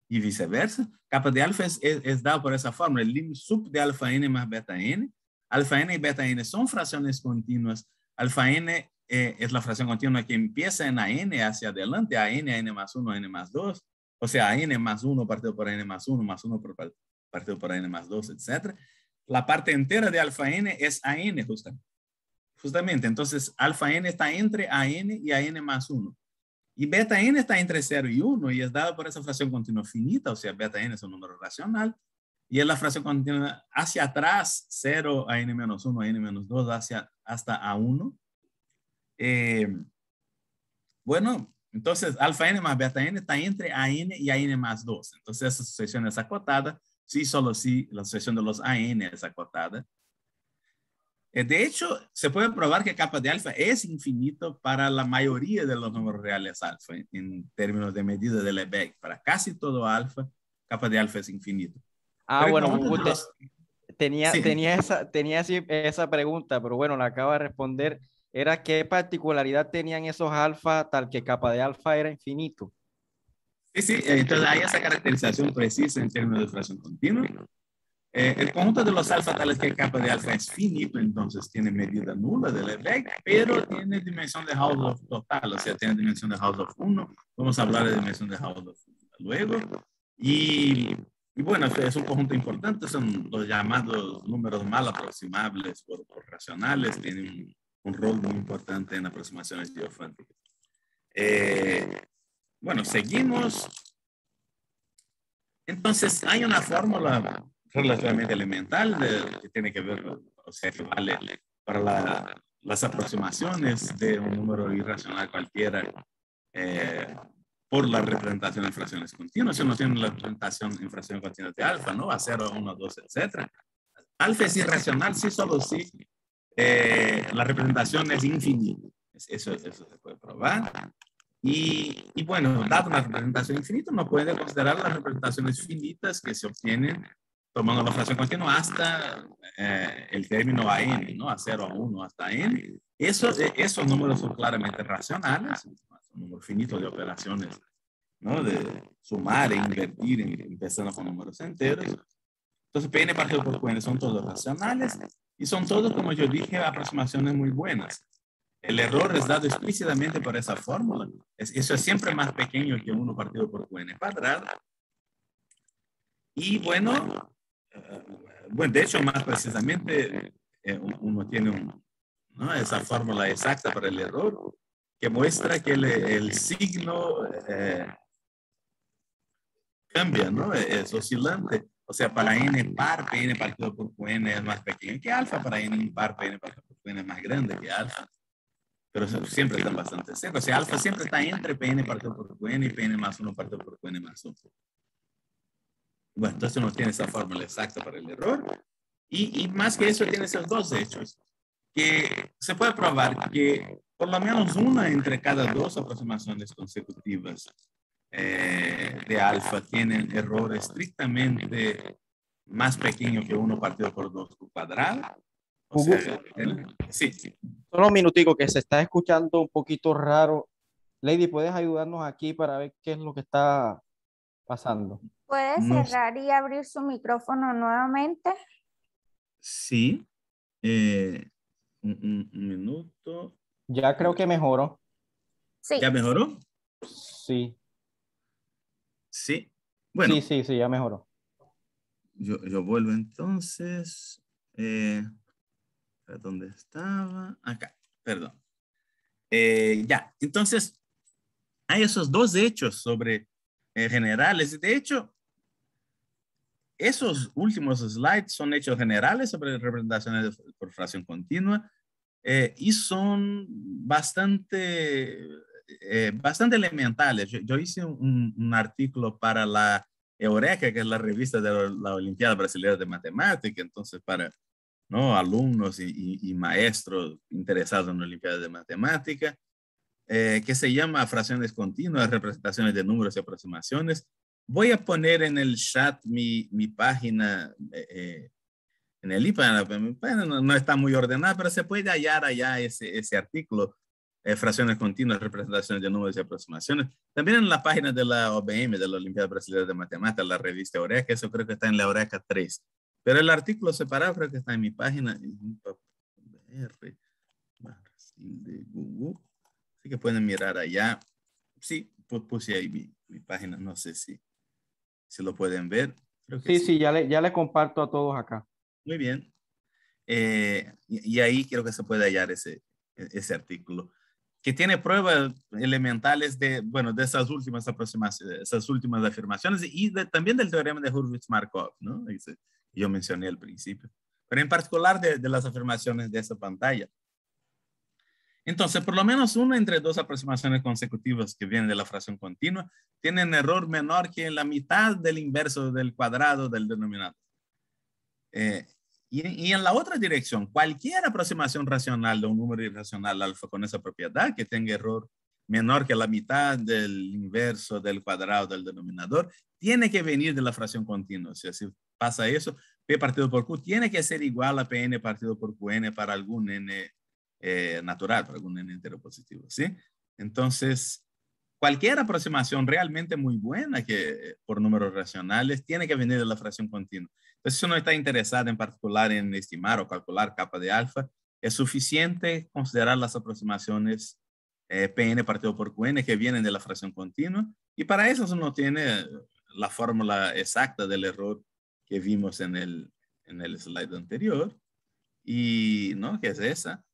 Y viceversa, capa de alfa es, dado por esa fórmula, el lim sub de alfa n más beta n. Alfa n y beta n son fracciones continuas. Alfa n es la fracción continua que empieza en AN hacia adelante, AN, AN más 1, AN más 2, o sea, AN más 1 partido por AN más 1, más 1 partido por AN más 2, etc. La parte entera de alfa N es AN justamente. Justamente, entonces alfa N está entre AN y AN más 1. Y beta N está entre 0 y 1 y es dada por esa fracción continua finita, o sea, beta N es un número racional. Y es la fracción continua hacia atrás, 0 a n menos 1, a n menos 2, hacia, hasta a 1 eh, bueno, entonces, alfa n más beta n está entre a n y n más 2. Entonces, esa sucesión es acotada, sí, solo si sí, la sucesión de los n es acotada. Eh, de hecho, se puede probar que capa de alfa es infinito para la mayoría de los números reales alfa, en términos de medida de Lebesgue. Para casi todo alfa, capa de alfa es infinito. Ah, bueno, tenía, tenía, esa, tenía esa pregunta, pero bueno, la acaba de responder era qué particularidad tenían esos alfa, tal que capa de alfa era infinito. Sí, sí, entonces hay esa caracterización precisa en términos de fracción continua. Eh, el conjunto de los alfa tales que capa de alfa es finito, entonces tiene medida nula de Lebesgue, pero tiene dimensión de Hausdorff total, o sea, tiene dimensión de Hausdorff 1. Vamos a hablar de dimensión de Hausdorff luego. Y, y, bueno, este es un conjunto importante, son los llamados números mal aproximables por racionales, tienen un rol muy importante en aproximaciones geofánicas. Eh, bueno, seguimos. Entonces, hay una fórmula relativamente elemental que tiene que ver, o sea, que vale para las aproximaciones de un número irracional cualquiera eh, por la representación en fracciones continuas. Si uno tiene la representación en fracciones continuas de alfa, ¿no? A 0, 1, 2, etc. Alfa es irracional, sí, solo sí eh, la representación es infinita. Eso, eso se puede probar. Y, y bueno, dado una representación infinita, uno puede considerar las representaciones finitas que se obtienen tomando la fracción continua hasta eh, el término a n, ¿no? A 0, a 1, hasta n. Eso, eh, esos números son claramente racionales, son número finito de operaciones, ¿no? De sumar e invertir, empezando con números enteros. Entonces, PN partido por QN son todos racionales y son todos, como yo dije, aproximaciones muy buenas. El error es dado explícitamente por esa fórmula. eso es siempre más pequeño que 1 partido por QN cuadrado. Y bueno, eh, bueno, de hecho, más precisamente, eh, uno tiene esa fórmula exacta para el error que muestra que el, signo eh, cambia, ¿no? Es oscilante. O sea, para n par, pn partido por qn es más pequeño que alfa, para n par, pn partido por qn es más grande que alfa. Pero siempre están bastante cerca. O sea, alfa siempre está entre pn partido por qn y pn más 1 partido por qn más 1. Bueno, entonces uno tiene esa fórmula exacta para el error. Y, y más que eso, tiene esos dos hechos. Que se puede probar que por lo menos una entre cada dos aproximaciones consecutivas eh, de alfa tienen error estrictamente más pequeño que uno partido por dos cuadrado. sí, Solo un minutico que se está escuchando un poquito raro. Lady, ¿puedes ayudarnos aquí para ver qué es lo que está pasando? ¿Puedes cerrar y abrir su micrófono nuevamente? Sí. Eh, un, un, minuto. Ya creo que mejoró. Sí. ¿Ya mejoró? Sí. Sí, bueno. Sí, sí, sí, ya mejoró. Yo, yo vuelvo entonces. Eh, ¿a ¿Dónde estaba? Acá, perdón. Eh, ya, entonces, hay esos dos hechos sobre eh, generales. De hecho, esos últimos slides son hechos generales sobre representaciones por fracción continua y son bastante eh, bastante elementales. Yo, hice un, artículo para la Eureka, que es la revista de la Olimpiada Brasileña de Matemática, entonces para ¿no? alumnos y, maestros interesados en la Olimpiada de Matemática, eh, que se llama Fracciones Continuas, Representaciones de Números y Aproximaciones. Voy a poner en el chat mi, mi página, eh, en el IPA, no, está muy ordenada, pero se puede hallar allá ese, ese artículo eh, fracciones continuas, representaciones de nubes y aproximaciones. También en la página de la OBM, de la Olimpiada Brasileira de Matemáticas, la revista Oreca, eso creo que está en la Oreca 3. Pero el artículo separado creo que está en mi página. Así que pueden mirar allá. Sí, puse ahí mi, página. No sé si, si lo pueden ver. sí, sí, ya le, ya le comparto a todos acá. Muy bien. Eh, y, ahí creo que se puede hallar ese, e-, ese artículo que tiene pruebas elementales de, bueno, de esas últimas aproximaciones, esas últimas afirmaciones y también del teorema de Hurwitz-Markov, ¿no? yo mencioné al principio, pero en particular de, las afirmaciones de esa pantalla. Entonces, por lo menos una entre dos aproximaciones consecutivas que vienen de la fracción continua tienen error menor que la mitad del inverso del cuadrado del denominador. Eh, y, en la otra dirección, cualquier aproximación racional de un número irracional alfa con esa propiedad que tenga error menor que la mitad del inverso del cuadrado del denominador, tiene que venir de la fracción continua. si pasa eso, P partido por Q tiene que ser igual a Pn partido por Qn para algún n eh, natural, para algún n entero positivo. ¿sí? Entonces, cualquier aproximación realmente muy buena que por números racionales tiene que venir de la fracción continua. Entonces, si uno está interesado en particular en estimar o calcular capa de alfa, es suficiente considerar las aproximaciones eh, PN partido por QN que vienen de la fracción continua. Y para eso uno tiene la fórmula exacta del error que vimos en el, en el slide anterior. Y, ¿no? Que es esa.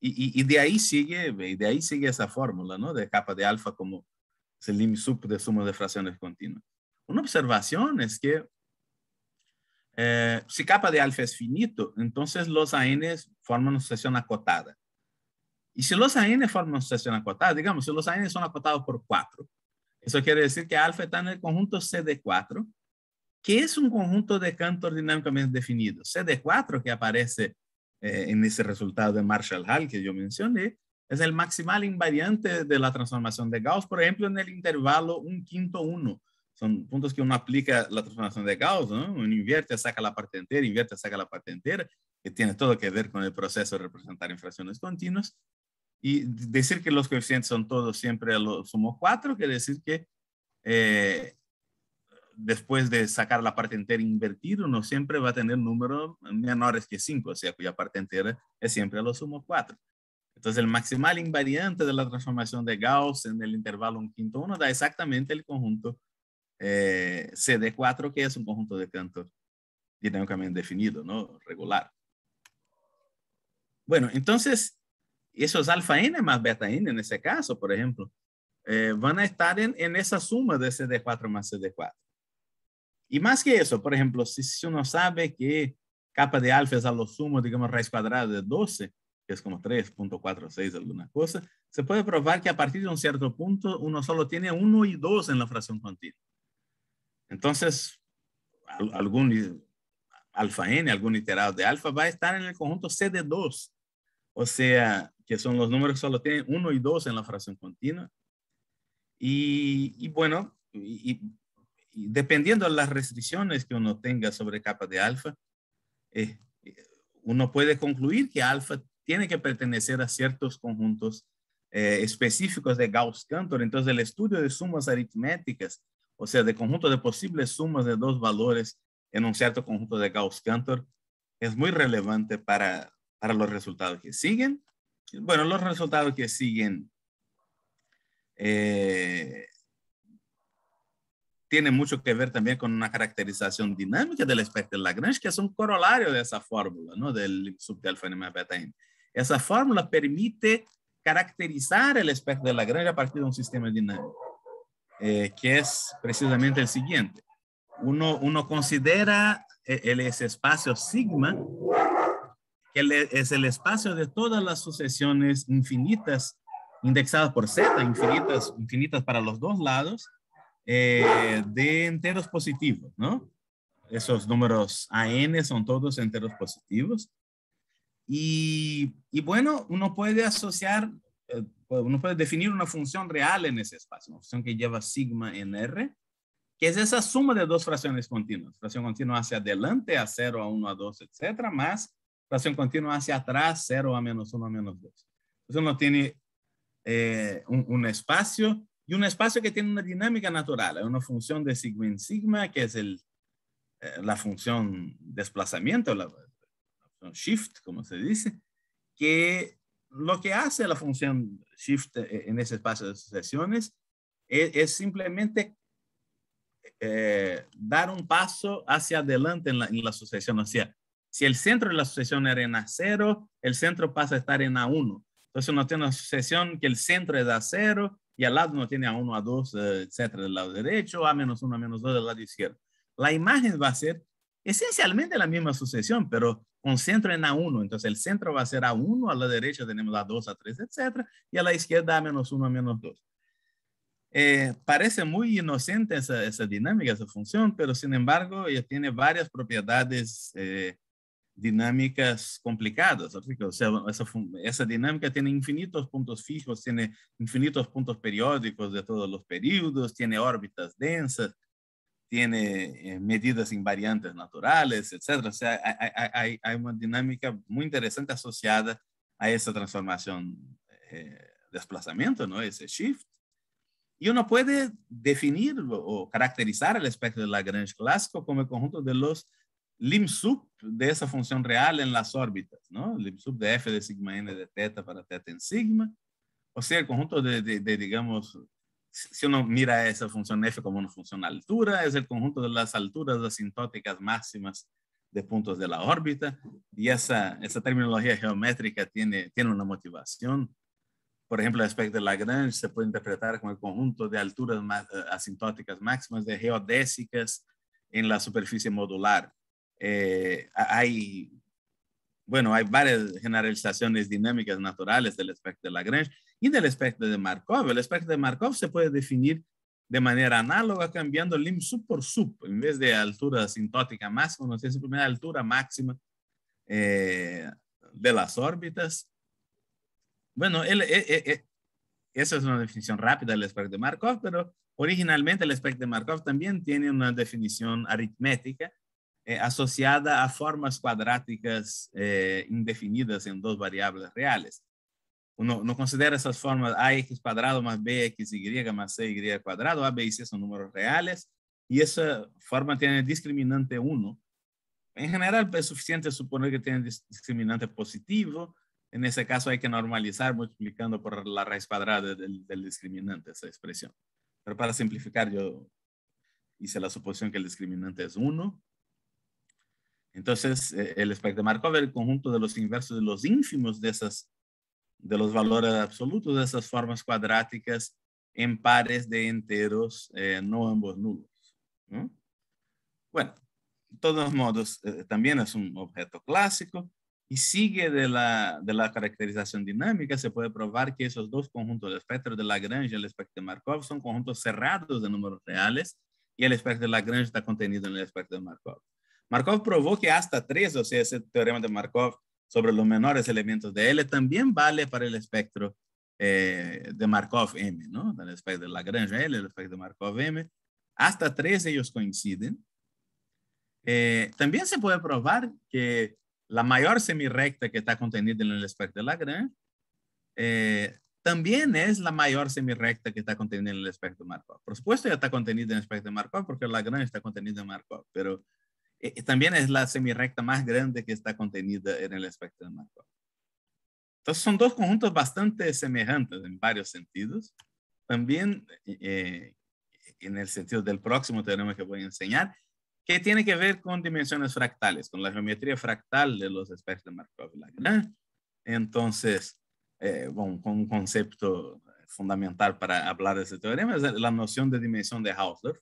Y, y, de ahí sigue, de ahí sigue esa fórmula, ¿no? De capa de alfa como el límite sub de suma de fracciones continuas. Una observación es que eh, si capa de alfa es finito, entonces los AN forman una sucesión acotada. Y si los AN forman una sucesión acotada, digamos, si los AN son acotados por 4, eso quiere decir que alfa está en el conjunto CD4, que es un conjunto de Cantor dinámicamente definido. CD4, que aparece eh, en ese resultado de Marshall Hall que yo mencioné, es el maximal invariante de la transformación de Gauss, por ejemplo, en el intervalo 1 quinto 1 son puntos que uno aplica la transformación de Gauss, ¿no? Uno invierte, saca la parte entera, invierte, saca la parte entera, que tiene todo que ver con el proceso de representar infracciones continuas. Y decir que los coeficientes son todos siempre a lo sumo 4, quiere decir que eh, después de sacar la parte entera e invertir uno siempre va a tener números menores que 5, o sea, cuya parte entera es siempre a lo sumo 4. Entonces, el maximal invariante de la transformación de Gauss en el intervalo 1 quinto 1 da exactamente el conjunto eh, CD4, que es un conjunto de cantos dinámicamente definido, ¿no? Regular. Bueno, entonces, esos alfa n más beta n en ese caso, por ejemplo, eh, van a estar en, esa suma de CD4 más CD4. Y más que eso, por ejemplo, si, si uno sabe que capa de alfa es a lo sumo, digamos, raíz cuadrada de 12, que es como 3.46 alguna cosa, se puede probar que a partir de un cierto punto uno solo tiene 1 y 2 en la fracción continua. Entonces, algún alfa N, algún iterado de alfa va a estar en el conjunto C de 2. O sea, que son los números que solo tienen 1 y 2 en la fracción continua. Y, bueno, dependiendo de las restricciones que uno tenga sobre capa de alfa, eh, uno puede concluir que alfa tiene que pertenecer a ciertos conjuntos eh, específicos de Gauss-Cantor. Entonces, el estudio de sumas aritméticas o sea, de conjunto de posibles sumas de dos valores en un cierto conjunto de Gauss-Cantor, es muy relevante para, para los resultados que siguen. Bueno, los resultados que siguen eh, tienen mucho que ver también con una caracterización dinámica del espectro de Lagrange, que es un corolario de esa fórmula, ¿no? Del subdelta beta n. Esa fórmula permite caracterizar el espectro de Lagrange a partir de un sistema dinámico. Eh, que es precisamente el siguiente. Uno, uno considera eh, el, ese espacio sigma, que es el espacio de todas las sucesiones infinitas indexadas por Z, infinitas, infinitas para los dos lados, eh, de enteros positivos, ¿no? Esos números a n son todos enteros positivos. Y, y bueno, uno puede asociar eh, pues, uno puede definir una función real en ese espacio, una función que lleva sigma en R, que es esa suma de dos fracciones continuas, fracción continua hacia adelante a 0, a 1, a 2, etcétera, más fracción continua hacia atrás, 0 a menos 1, a menos 2. Entonces uno tiene eh, un, espacio y un espacio que tiene una dinámica natural, una función de sigma en sigma, que es el, eh, la función desplazamiento, la, función shift, como se dice, que lo que hace la función shift e, en ese espacio de sucesiones e, es, simplemente eh, dar un paso hacia adelante en la, sucesión. la, O sea, si el centro de la sucesión era en A0, el centro pasa a estar en A1. Entonces uno tiene una sucesión que el centro es A0 y al lado no tiene A1, A2, eh, etcétera, del lado derecho, A-1, A-2 del lado izquierdo. La imagen va a ser esencialmente la misma sucesión, pero un centro en A1, entonces el centro va a ser A1, a la derecha tenemos A2, A3, etc. Y a la izquierda A menos 1, A menos 2. Eh, parece muy inocente esa, dinámica, esa función, pero sin embargo ella tiene varias propiedades eh, dinámicas complicadas. esa, dinámica tiene infinitos puntos fijos, tiene infinitos puntos periódicos de todos los periodos, tiene órbitas densas, tiene eh, medidas invariantes naturales, etcétera, O sea, hay, una dinámica muy interesante asociada a esa transformación, eh, desplazamiento, ¿no? Ese shift. Y uno puede definir o caracterizar el espectro de Lagrange clásico como el conjunto de los sub de esa función real en las órbitas, ¿no? Limsub de f de sigma n de teta para teta en sigma, o sea, el conjunto de, de, de digamos, si uno mira esa función f como una función altura, es el conjunto de las alturas asintóticas máximas de puntos de la órbita, y esa, esa terminología geométrica tiene, tiene una motivación. Por ejemplo, el aspecto de Lagrange se puede interpretar como el conjunto de alturas eh, asintóticas máximas de geodésicas en la superficie modular. Eh, hay, bueno, hay varias generalizaciones dinámicas naturales del aspecto de Lagrange, y del espectro de Markov. El espectro de Markov se puede definir de manera análoga cambiando lim sub por sub. En vez de altura sintótica máxima, nos dice primera altura máxima eh, de las órbitas. Bueno, e, e, e, esa es una definición rápida del espectro de Markov, pero originalmente el espectro de Markov también tiene una definición aritmética eh, asociada a formas cuadráticas eh, indefinidas en dos variables reales uno, considera esas formas ax cuadrado más bxy más cy cuadrado, a, b y c son números reales, y esa forma tiene discriminante 1. En general pues, es suficiente suponer que tiene discriminante positivo, en ese caso hay que normalizar multiplicando por la raíz cuadrada del, discriminante esa expresión. Pero para simplificar, yo hice la suposición que el discriminante es 1. Entonces, eh, el espectro de Markov, el conjunto de los inversos de los ínfimos de esas de los valores absolutos de esas formas cuadráticas en pares de enteros eh, no ambos nulos. Bueno, de todos modos, eh, también es un objeto clásico y sigue de la, de la caracterización dinámica, se puede probar que esos dos conjuntos, el espectro de Lagrange y el espectro de Markov, son conjuntos cerrados de números reales y el espectro de Lagrange está contenido en el espectro de Markov. Markov probó que hasta tres, o sea, ese teorema de Markov sobre los menores elementos de L también vale para el espectro eh, de Markov M, ¿no? El espectro de Lagrange L, el espectro de Markov M. Hasta tres ellos coinciden. Eh, también se puede probar que la mayor semirrecta que está contenida en el espectro de Lagrange eh, también es la mayor semirrecta que está contenida en el espectro de Markov. Por supuesto, ya está contenida en el espectro de Markov porque Lagrange está contenida en Markov, pero eh, eh, también es la semirrecta más grande que está contenida en el espectro de Markov. Entonces son dos conjuntos bastante semejantes en varios sentidos. También eh, en el sentido del próximo teorema que voy a enseñar, que tiene que ver con dimensiones fractales, con la geometría fractal de los espectros de Markov y Lagrange. Entonces, con un concepto fundamental para hablar de ese teorema es la noción de dimensión de Hausdorff,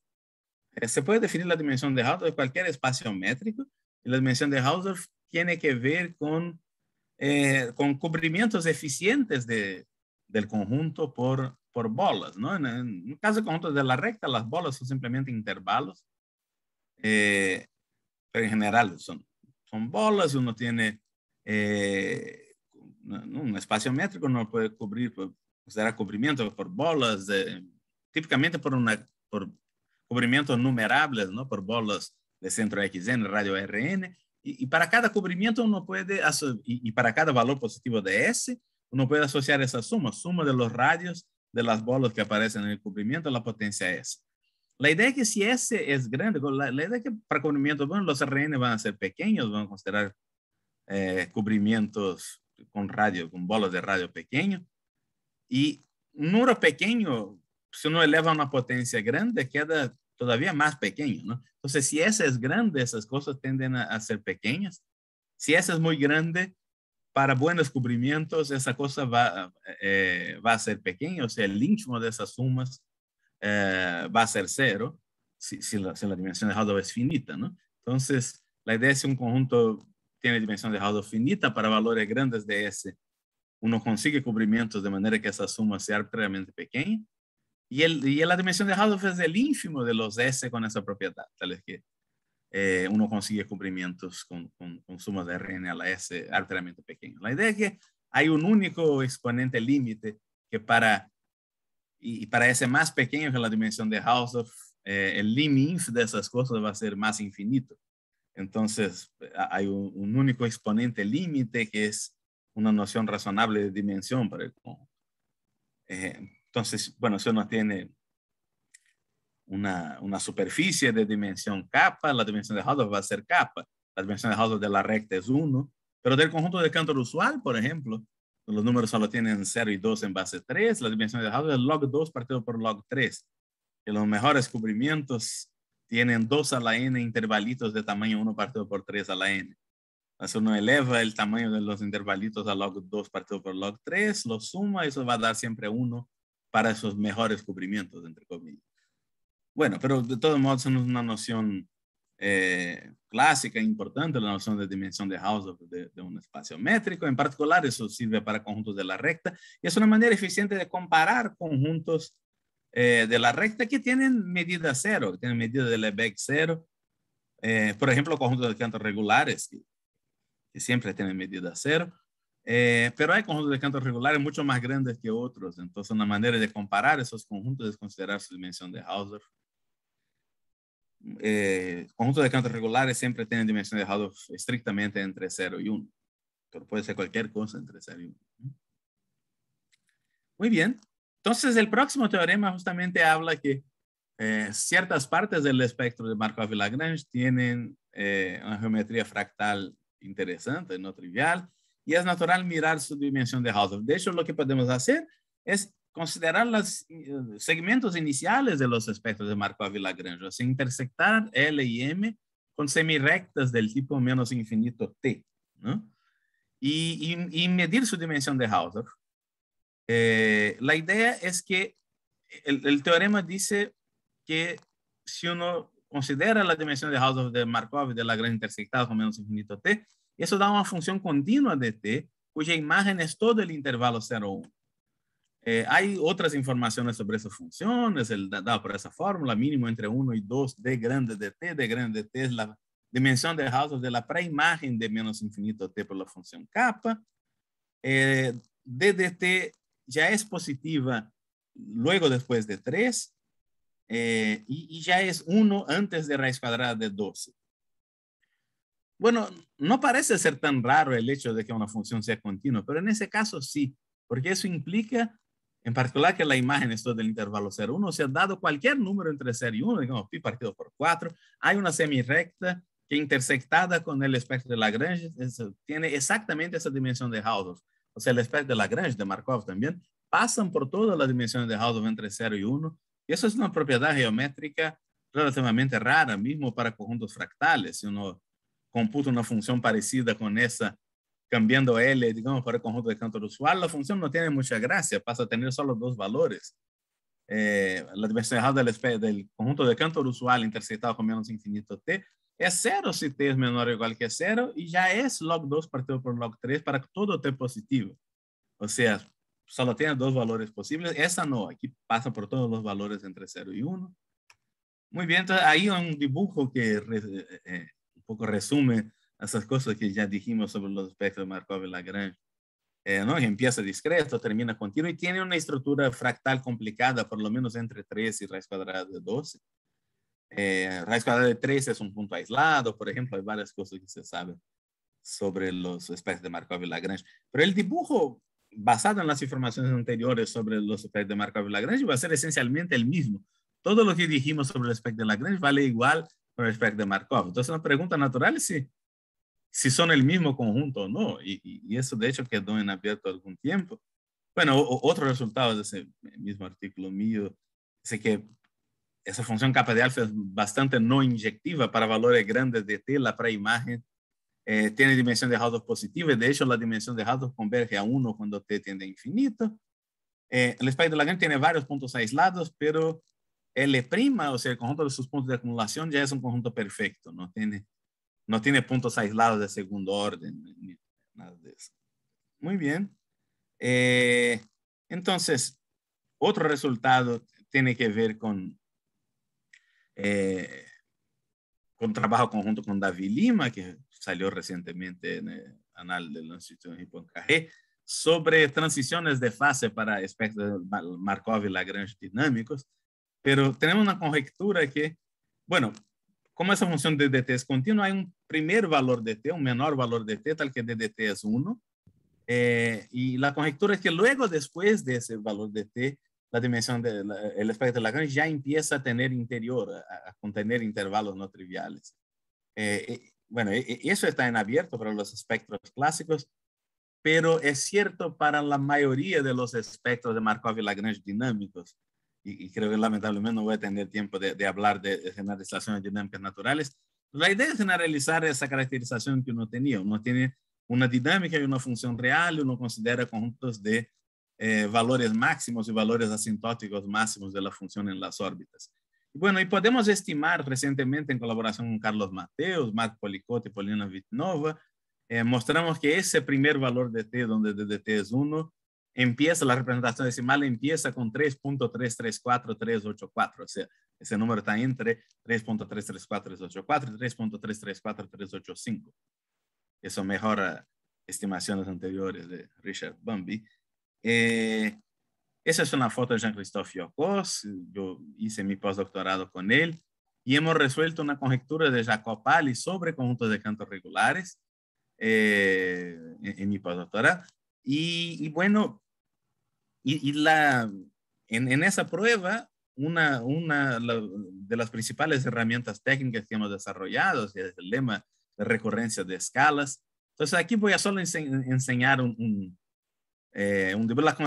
eh, se puede definir la dimensión de Hausdorff de cualquier espacio métrico y la dimensión de Hausdorff tiene que ver con, eh, con cubrimientos eficientes de, del conjunto por, por bolas. ¿no? En, el caso del conjunto de la recta, las bolas son simplemente intervalos, eh, pero en general son, son bolas, uno tiene un espacio métrico, no puede cubrir, pues, será cubrimiento por bolas, típicamente por una cubrimientos numerables ¿no? por bolas de centro XN, radio RN, y, y para cada cubrimiento uno puede, y, para cada valor positivo de S, uno puede asociar esa suma, suma de los radios de las bolas que aparecen en el cubrimiento, la potencia S. La idea es que si S es grande, la, la idea es que para cubrimientos, bueno, los RN van a ser pequeños, van a considerar eh, cubrimientos con radio, con bolas de radio pequeño. Y un número pequeño, si uno eleva una potencia grande, queda todavía más pequeño, ¿no? Entonces, si ese es grande, esas cosas tienden a, ser pequeñas. Si ese es muy grande, para buenos cubrimientos, esa cosa eh, va, a ser pequeña, o sea, el íntimo de esas sumas eh, va a ser cero, si, la, dimensión de Hausdorff es finita, ¿no? Entonces, la idea es que un conjunto tiene dimensión de Hausdorff finita para valores grandes de S. Uno consigue cubrimientos de manera que esa suma sea arbitrariamente pequeña, y, el, y la dimensión de Hausdorff es el ínfimo de los S con esa propiedad, tal vez que eh, uno consigue cumplimientos con, con, sumas de RN a la S arbitrariamente pequeño La idea es que hay un único exponente límite que para, y, para S más pequeño que la dimensión de Hausdorff, eh, el límite de esas cosas va a ser más infinito. Entonces, hay un, único exponente límite que es una noción razonable de dimensión para el conjunto. Eh, entonces, bueno, si uno tiene una, superficie de dimensión kappa, la dimensión de Hausdorff va a ser kappa. La dimensión de Hausdorff de la recta es 1, pero del conjunto de Cantor usual, por ejemplo, los números solo tienen 0 y 2 en base 3, la dimensión de Hausdorff es log 2 partido por log 3. Y los mejores cubrimientos tienen 2 a la n intervalitos de tamaño 1 partido por 3 a la n. Entonces uno eleva el tamaño de los intervalitos a log 2 partido por log 3, lo suma, y eso va a dar siempre 1 para esos mejores cubrimientos, entre comillas. Bueno, pero de todos modos es una noción eh, clásica, importante, la noción de dimensión de Hausdorff de, un espacio métrico. En particular, eso sirve para conjuntos de la recta y es una manera eficiente de comparar conjuntos eh, de la recta que tienen medida cero, que tienen medida de Lebesgue cero. Eh, por ejemplo, conjuntos de cantos regulares que siempre tienen medida cero eh, pero hay conjuntos de cantos regulares mucho más grandes que otros, entonces una manera de comparar esos conjuntos es considerar su dimensión de Hausdorff eh, conjuntos de cantos regulares siempre tienen dimensión de Hausdorff estrictamente entre 0 y 1, pero puede ser cualquier cosa entre 0 y 1. Muy bien, entonces el próximo teorema justamente habla que eh, ciertas partes del espectro de Markov y Lagrange tienen una geometría fractal interesante, no trivial, y es natural mirar su dimensión de Hausdorff. De hecho, lo que podemos hacer es considerar los eh, segmentos iniciales de los espectros de y Lagrange, o sea, intersectar L y M con semirectas del tipo menos infinito T, ¿no? y, y, medir su dimensión de Hausdorff. Eh, la idea es que el, teorema dice que si uno considera la dimensión de Hausdorff de Markov de Lagrange intersectados intersectada con menos infinito T, eso da una función continua de t, cuya imagen es todo el intervalo 0, 1. Eh, hay otras informaciones sobre esas funciones, el dado por esa fórmula, mínimo entre 1 y 2 d grande de t, d grande de t es la dimensión de Hausdorff de la preimagen de menos infinito t por la función kappa. Eh, d de t ya es positiva luego después de 3 eh, y, y, ya es 1 antes de raíz cuadrada de 12. Bueno, no parece ser tan raro el hecho de que una función sea continua, pero en ese caso sí, porque eso implica en particular que la imagen esto del intervalo 0,1, o sea, dado cualquier número entre 0 y 1, digamos pi partido por 4, hay una semirecta que intersectada con el espectro de Lagrange tiene exactamente esa dimensión de Hausdorff. O sea, el espectro de Lagrange, de Markov también, pasan por todas las dimensiones de Hausdorff entre 0 y 1. Y eso es una propiedad geométrica relativamente rara, mismo para conjuntos fractales. Si uno computa una función parecida con esa, cambiando L, digamos, para el conjunto de Cantor usual, la función no tiene mucha gracia, pasa a tener solo dos valores. Eh, la diversidad del, del conjunto de Cantor usual interceptado con menos infinito t es cero si t es menor o igual que cero y ya es log 2 partido por log 3 para todo t positivo. O sea, solo tiene dos valores posibles. Esa no, aquí pasa por todos los valores entre 0 y 1. Muy bien, entonces ahí hay un dibujo que eh, eh, poco resume esas cosas que ya dijimos sobre los espectros de Markov y Lagrange. Eh, ¿no? Empieza discreto, termina continuo y tiene una estructura fractal complicada, por lo menos entre 3 y raíz cuadrada de 12. Eh, raíz cuadrada de 3 es un punto aislado, por ejemplo, hay varias cosas que se saben sobre los espectros de Markov y Lagrange. Pero el dibujo basado en las informaciones anteriores sobre los espectros de Markov y Lagrange va a ser esencialmente el mismo. Todo lo que dijimos sobre el espectro de Lagrange vale igual respecto de Markov. Entonces, una pregunta natural es si, si son el mismo conjunto o no, y, eso de hecho quedó en abierto algún tiempo. Bueno, otro resultado de ese mismo artículo mío es que esa función capa de alfa es bastante no inyectiva para valores grandes de t, la preimagen eh, tiene dimensión de Hausdorff positiva, y de hecho la dimensión de Hausdorff converge a 1 cuando t tiende a infinito. Eh, el espacio de Lagrange tiene varios puntos aislados, pero L', o sea, el conjunto de sus puntos de acumulación ya es un conjunto perfecto, no tiene, no tiene puntos aislados de segundo orden, Muy bien. Eh, entonces, otro resultado tiene que ver con, eh, con trabajo conjunto con David Lima, que salió recientemente en el canal del Instituto Hipponcajé, sobre transiciones de fase para espectros de Markov y Lagrange dinámicos. Pero tenemos una conjetura que, bueno, como esa función de dt es continua, hay un primer valor de t, un menor valor de t, tal que DT es 1. Eh, y la conjetura es que luego, después de ese valor de t, la dimensión del espectro de Lagrange ya empieza a tener interior, a, contener intervalos no triviales. Eh, eh bueno, eh, eso está en abierto para los espectros clásicos, pero es cierto para la mayoría de los espectros de Markov y Lagrange dinámicos y, creo que lamentablemente no voy a tener tiempo de, de hablar de, de dinámicas naturales. La idea es generalizar esa caracterización que uno tenía. Uno tiene una dinámica y una función real, uno considera conjuntos de eh, valores máximos y valores asintóticos máximos de la función en las órbitas. Y bueno, y podemos estimar recientemente en colaboración con Carlos Mateos, Marc Policote y Polina Vitnova, eh, mostramos que ese primer valor de t, donde t es 1, empieza la representación decimal, empieza con 3.334384. O sea, ese número está entre 3.334384 y 3.334385. Eso mejora estimaciones anteriores de Richard Bambi. Eh, esa es una foto de Jean-Christophe Yocos. Yo hice mi postdoctorado con él y hemos resuelto una conjetura de Jacob Pali sobre conjuntos de cantos regulares eh, en, mi postdoctorado. y, bueno, y, la, en, en, esa prueba, una, una de las principales herramientas técnicas que hemos desarrollado es el lema de recurrencia de escalas. Entonces, aquí voy a solo enseñar un, un, eh,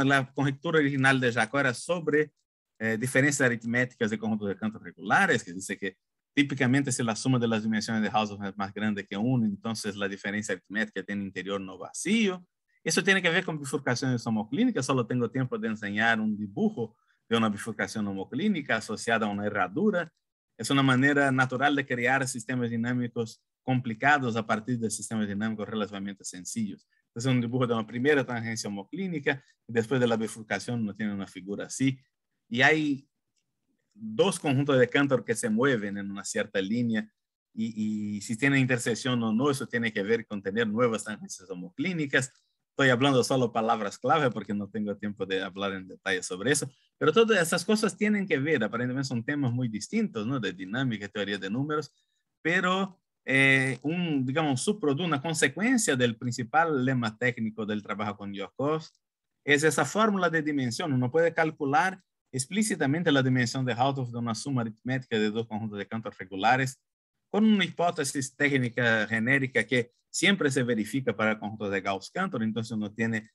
la conjetura original de Jacob era sobre eh, diferencias aritméticas de conjuntos de cantos regulares, que dice que típicamente si la suma de las dimensiones de Hausdorff es más grande que 1, entonces la diferencia aritmética tiene interior no vacío. Eso tiene que ver con bifurcaciones homoclínicas. Solo tengo tiempo de enseñar un dibujo de una bifurcación homoclínica asociada a una herradura. Es una manera natural de crear sistemas dinámicos complicados a partir de sistemas dinámicos relativamente sencillos. Es un dibujo de una primera tangencia homoclínica, después de la bifurcación no tiene una figura así. Y hay dos conjuntos de Cantor que se mueven en una cierta línea y, si tienen intersección o no, eso tiene que ver con tener nuevas tangencias homoclínicas estoy hablando solo palabras clave porque no tengo tiempo de hablar en detalle sobre eso, pero todas esas cosas tienen que ver, aparentemente son temas muy distintos, ¿no? De dinámica, y teoría de números, pero eh, un, digamos, subproducto, una consecuencia del principal lema técnico del trabajo con cost es esa fórmula de dimensión. Uno puede calcular explícitamente la dimensión de Hausdorff de una suma aritmética de dos conjuntos de cantos regulares con una hipótesis técnica genérica que siempre se verifica para el conjunto de Gauss-Cantor, entonces uno tiene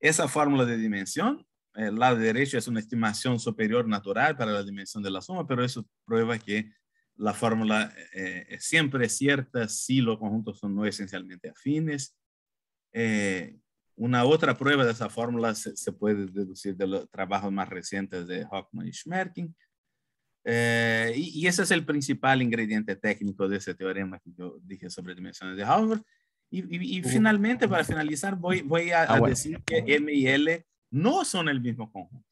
esa fórmula de dimensión. El eh, lado derecho es una estimación superior natural para la dimensión de la suma, pero eso prueba que la fórmula eh, es siempre cierta si los conjuntos son no esencialmente afines. Eh, una otra prueba de esa fórmula se, puede deducir de los trabajos más recientes de Hockman y Schmerking. Eh, y, ese es el principal ingrediente técnico de ese teorema que yo dije sobre dimensiones de Hausdorff. Y, uh. finalmente, para finalizar, voy, voy a, ah, decir que M y L no son el mismo conjunto.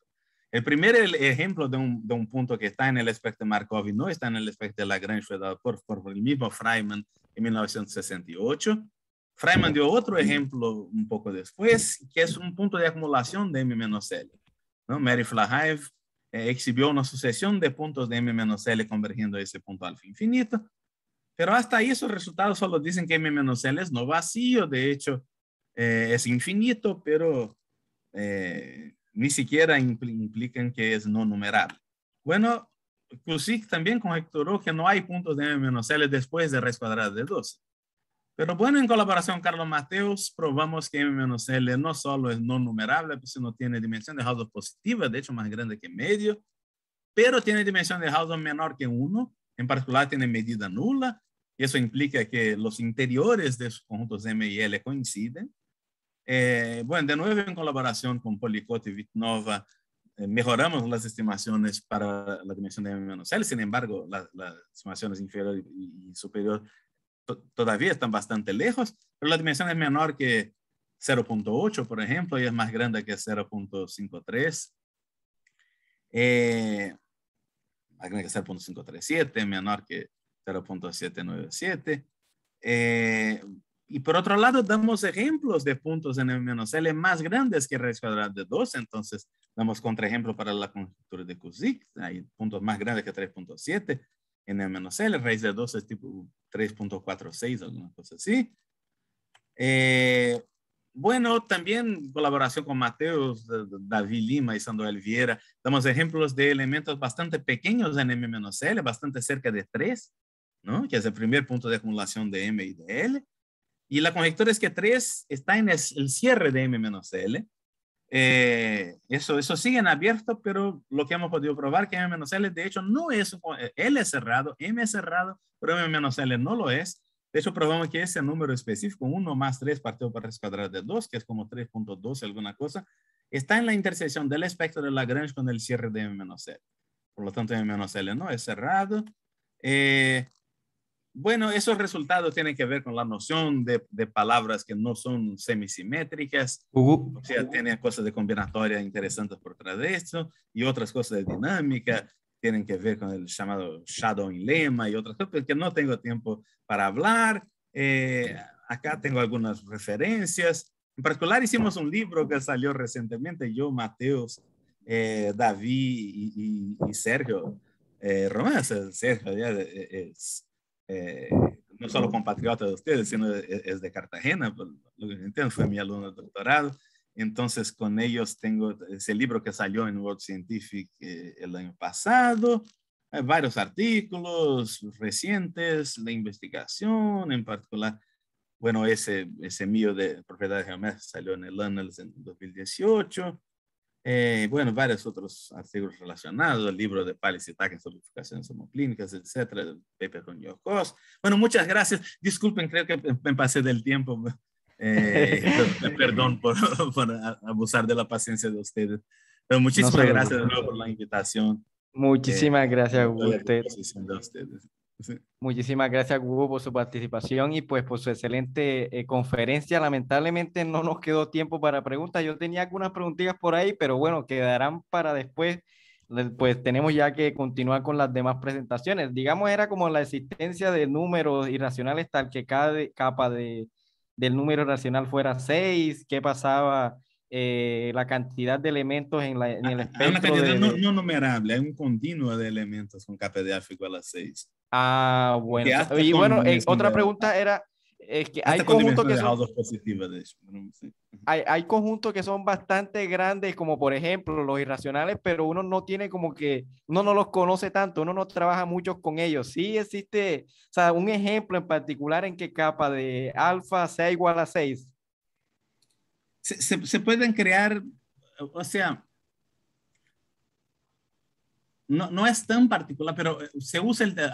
El primer ejemplo de un, de un punto que está en el espectro de Markov y no está en el espectro de Lagrange dado por, por el mismo Freiman en 1968. Freiman dio otro ejemplo un poco después, que es un punto de acumulación de M-L. ¿no? Mary Flahive eh, exhibió una sucesión de puntos de m menos l convergiendo a ese punto alfa infinito. Pero hasta ahí esos resultados solo dicen que m menos l es no vacío, de hecho eh, es infinito, pero eh, ni siquiera implican que es no numerable. Bueno, Cusick también conjeturó que no hay puntos de m menos l después de raíz cuadrada de 12. Pero bueno, en colaboración con Carlos Mateus, probamos que M-L no solo es no numerable, pues, sino tiene dimensión de Hausdorff positiva, de hecho más grande que medio, pero tiene dimensión de Hausdorff menor que 1, en particular tiene medida nula, y eso implica que los interiores de sus conjuntos M y L coinciden. Eh, bueno, de nuevo en colaboración con Policot y Vitnova, eh, mejoramos las estimaciones para la dimensión de M-L, sin embargo, las estimaciones inferior y, y superior todavía están bastante lejos, pero la dimensión es menor que 0.8, por ejemplo, y es más grande que 0.53. Eh, más grande que 0.537, menor que 0.797. Eh, y por otro lado, damos ejemplos de puntos en el menos L más grandes que raíz cuadrada de 2. Entonces, damos contraejemplo para la conjetura de Kuzik. Hay puntos más grandes que 3.7 n-l, raíz de 2 es tipo 3.46, alguna cosa así. Eh, bueno, también colaboración con Mateus, David Lima y Sandoval Vieira. Damos ejemplos de elementos bastante pequeños en M-L, bastante cerca de 3, ¿no? que es el primer punto de acumulación de M y de L. Y la conjetura es que 3 está en el cierre de M-L eh, eso, eso siguen abiertos, pero lo que hemos podido probar que M-L de hecho no es, L es cerrado, M es cerrado, pero M-L no lo es. De hecho, probamos que ese número específico, 1 más 3 partido por raíz cuadrada de 2, que es como 3.2 alguna cosa, está en la intersección del espectro de Lagrange con el cierre de M-L. Por lo tanto, M-L no es cerrado. Eh, bueno, esos resultados tienen que ver con la noción de, palabras que no son semisimétricas, o sea, tienen cosas de combinatoria interesantes por detrás de esto, y otras cosas de dinámica, tienen que ver con el llamado shadow lema y otras cosas que no tengo tiempo para hablar. Eh, acá tengo algunas referencias. En particular hicimos un libro que salió recientemente, yo, Mateos, eh, David y, Sergio eh, Román. Sergio ya eh, es eh, no solo compatriota de ustedes, sino e, e, es de Cartagena, pues, lo que entiendo, fue mi alumno de doctorado. Entonces, con ellos tengo ese libro que salió en World Scientific eh, el año pasado, Hay varios artículos recientes, de investigación en particular. Bueno, ese, ese mío de propiedades geométricas salió en el Annals en 2018. Eh, bueno, varios otros artículos relacionados, el libro de Pales y Tagen sobre homoclínicas, etcétera, el paper con Yocos. Bueno, muchas gracias. Disculpen, creo que me pasé del tiempo. Eh, perdón por, abusar de la paciencia de ustedes. Pero muchísimas gracias de nuevo por la invitación. Muchísimas eh, gracias a ustedes. Muchísimas gracias, Hugo, por su participación y pues por su excelente eh, conferencia. Lamentablemente no nos quedó tiempo para preguntas. Yo tenía algunas preguntitas por ahí, pero bueno, quedarán para después. Pues tenemos ya que continuar con las demás presentaciones. Digamos, era como la existencia de números irracionales tal que cada capa de, del número racional fuera 6, qué pasaba eh, la cantidad de elementos en, ah, el ah, ah, espectro. no, numerable, hay un continuo de elementos con KPDF igual a 6. Ah, bueno. Y bueno, eh, otra pregunta era, es eh, que hay conjuntos que son, bastante grandes, como por ejemplo los irracionales, pero uno no tiene como que, uno no los conoce tanto, uno no trabaja mucho con ellos. Sí existe, o sea, un ejemplo en particular en que capa de alfa sea igual a 6. se pueden crear, o sea, no, es tan particular, pero eh, se usa el, eh,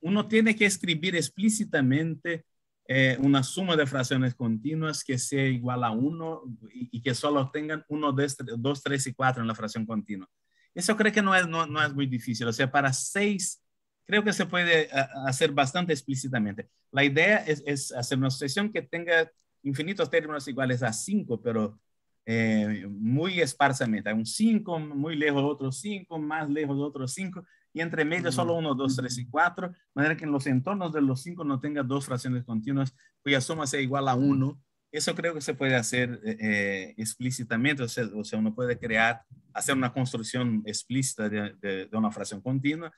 uno tiene que escribir explícitamente eh, una suma de fracciones continuas que sea igual a 1 y, que solo tengan 1, 2, 3 y 4 en la fracción continua. Eso creo que no es, no, es muy difícil. O sea, para 6 creo que se puede hacer bastante explícitamente. La idea es, es hacer una sucesión que tenga infinitos términos iguales a 5, pero eh, muy esparsamente. Hay un 5, muy lejos de otros 5, más lejos de otros 5, y entre medio solo 1, 2, 3 y 4, de manera que en los entornos de los 5 no tenga dos fracciones continuas cuya suma sea igual a 1. Eso creo que se puede hacer eh, eh, explícitamente, o sea, uno puede crear, hacer una construcción explícita de, una fracción continua,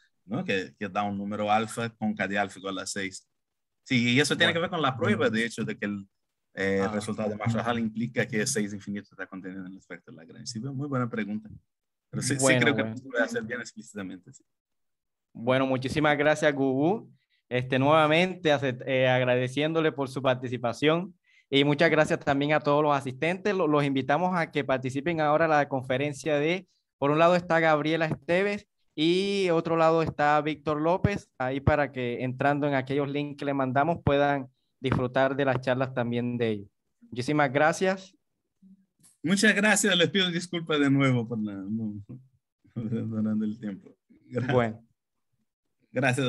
que, que, da un número alfa con k de alfa igual a 6. Sí, y eso tiene que ver con la prueba, de hecho, de que el, el resultado de Marshall implica que 6 infinitos está contenido en el espectro de Lagrange. Sí, muy buena pregunta. Pero sí, bueno, creo que lo voy a hacer bien explícitamente. Bueno, muchísimas gracias, Gugu. Este, nuevamente eh, agradeciéndole por su participación y muchas gracias también a todos los asistentes. Los, los invitamos a que participen ahora en la conferencia de, por un lado está Gabriela Esteves y otro lado está Víctor López, ahí para que entrando en aquellos links que le mandamos puedan disfrutar de las charlas también de ellos. Muchísimas gracias. Muchas gracias, les pido disculpas de nuevo por la, el tiempo. Bueno. Gracias.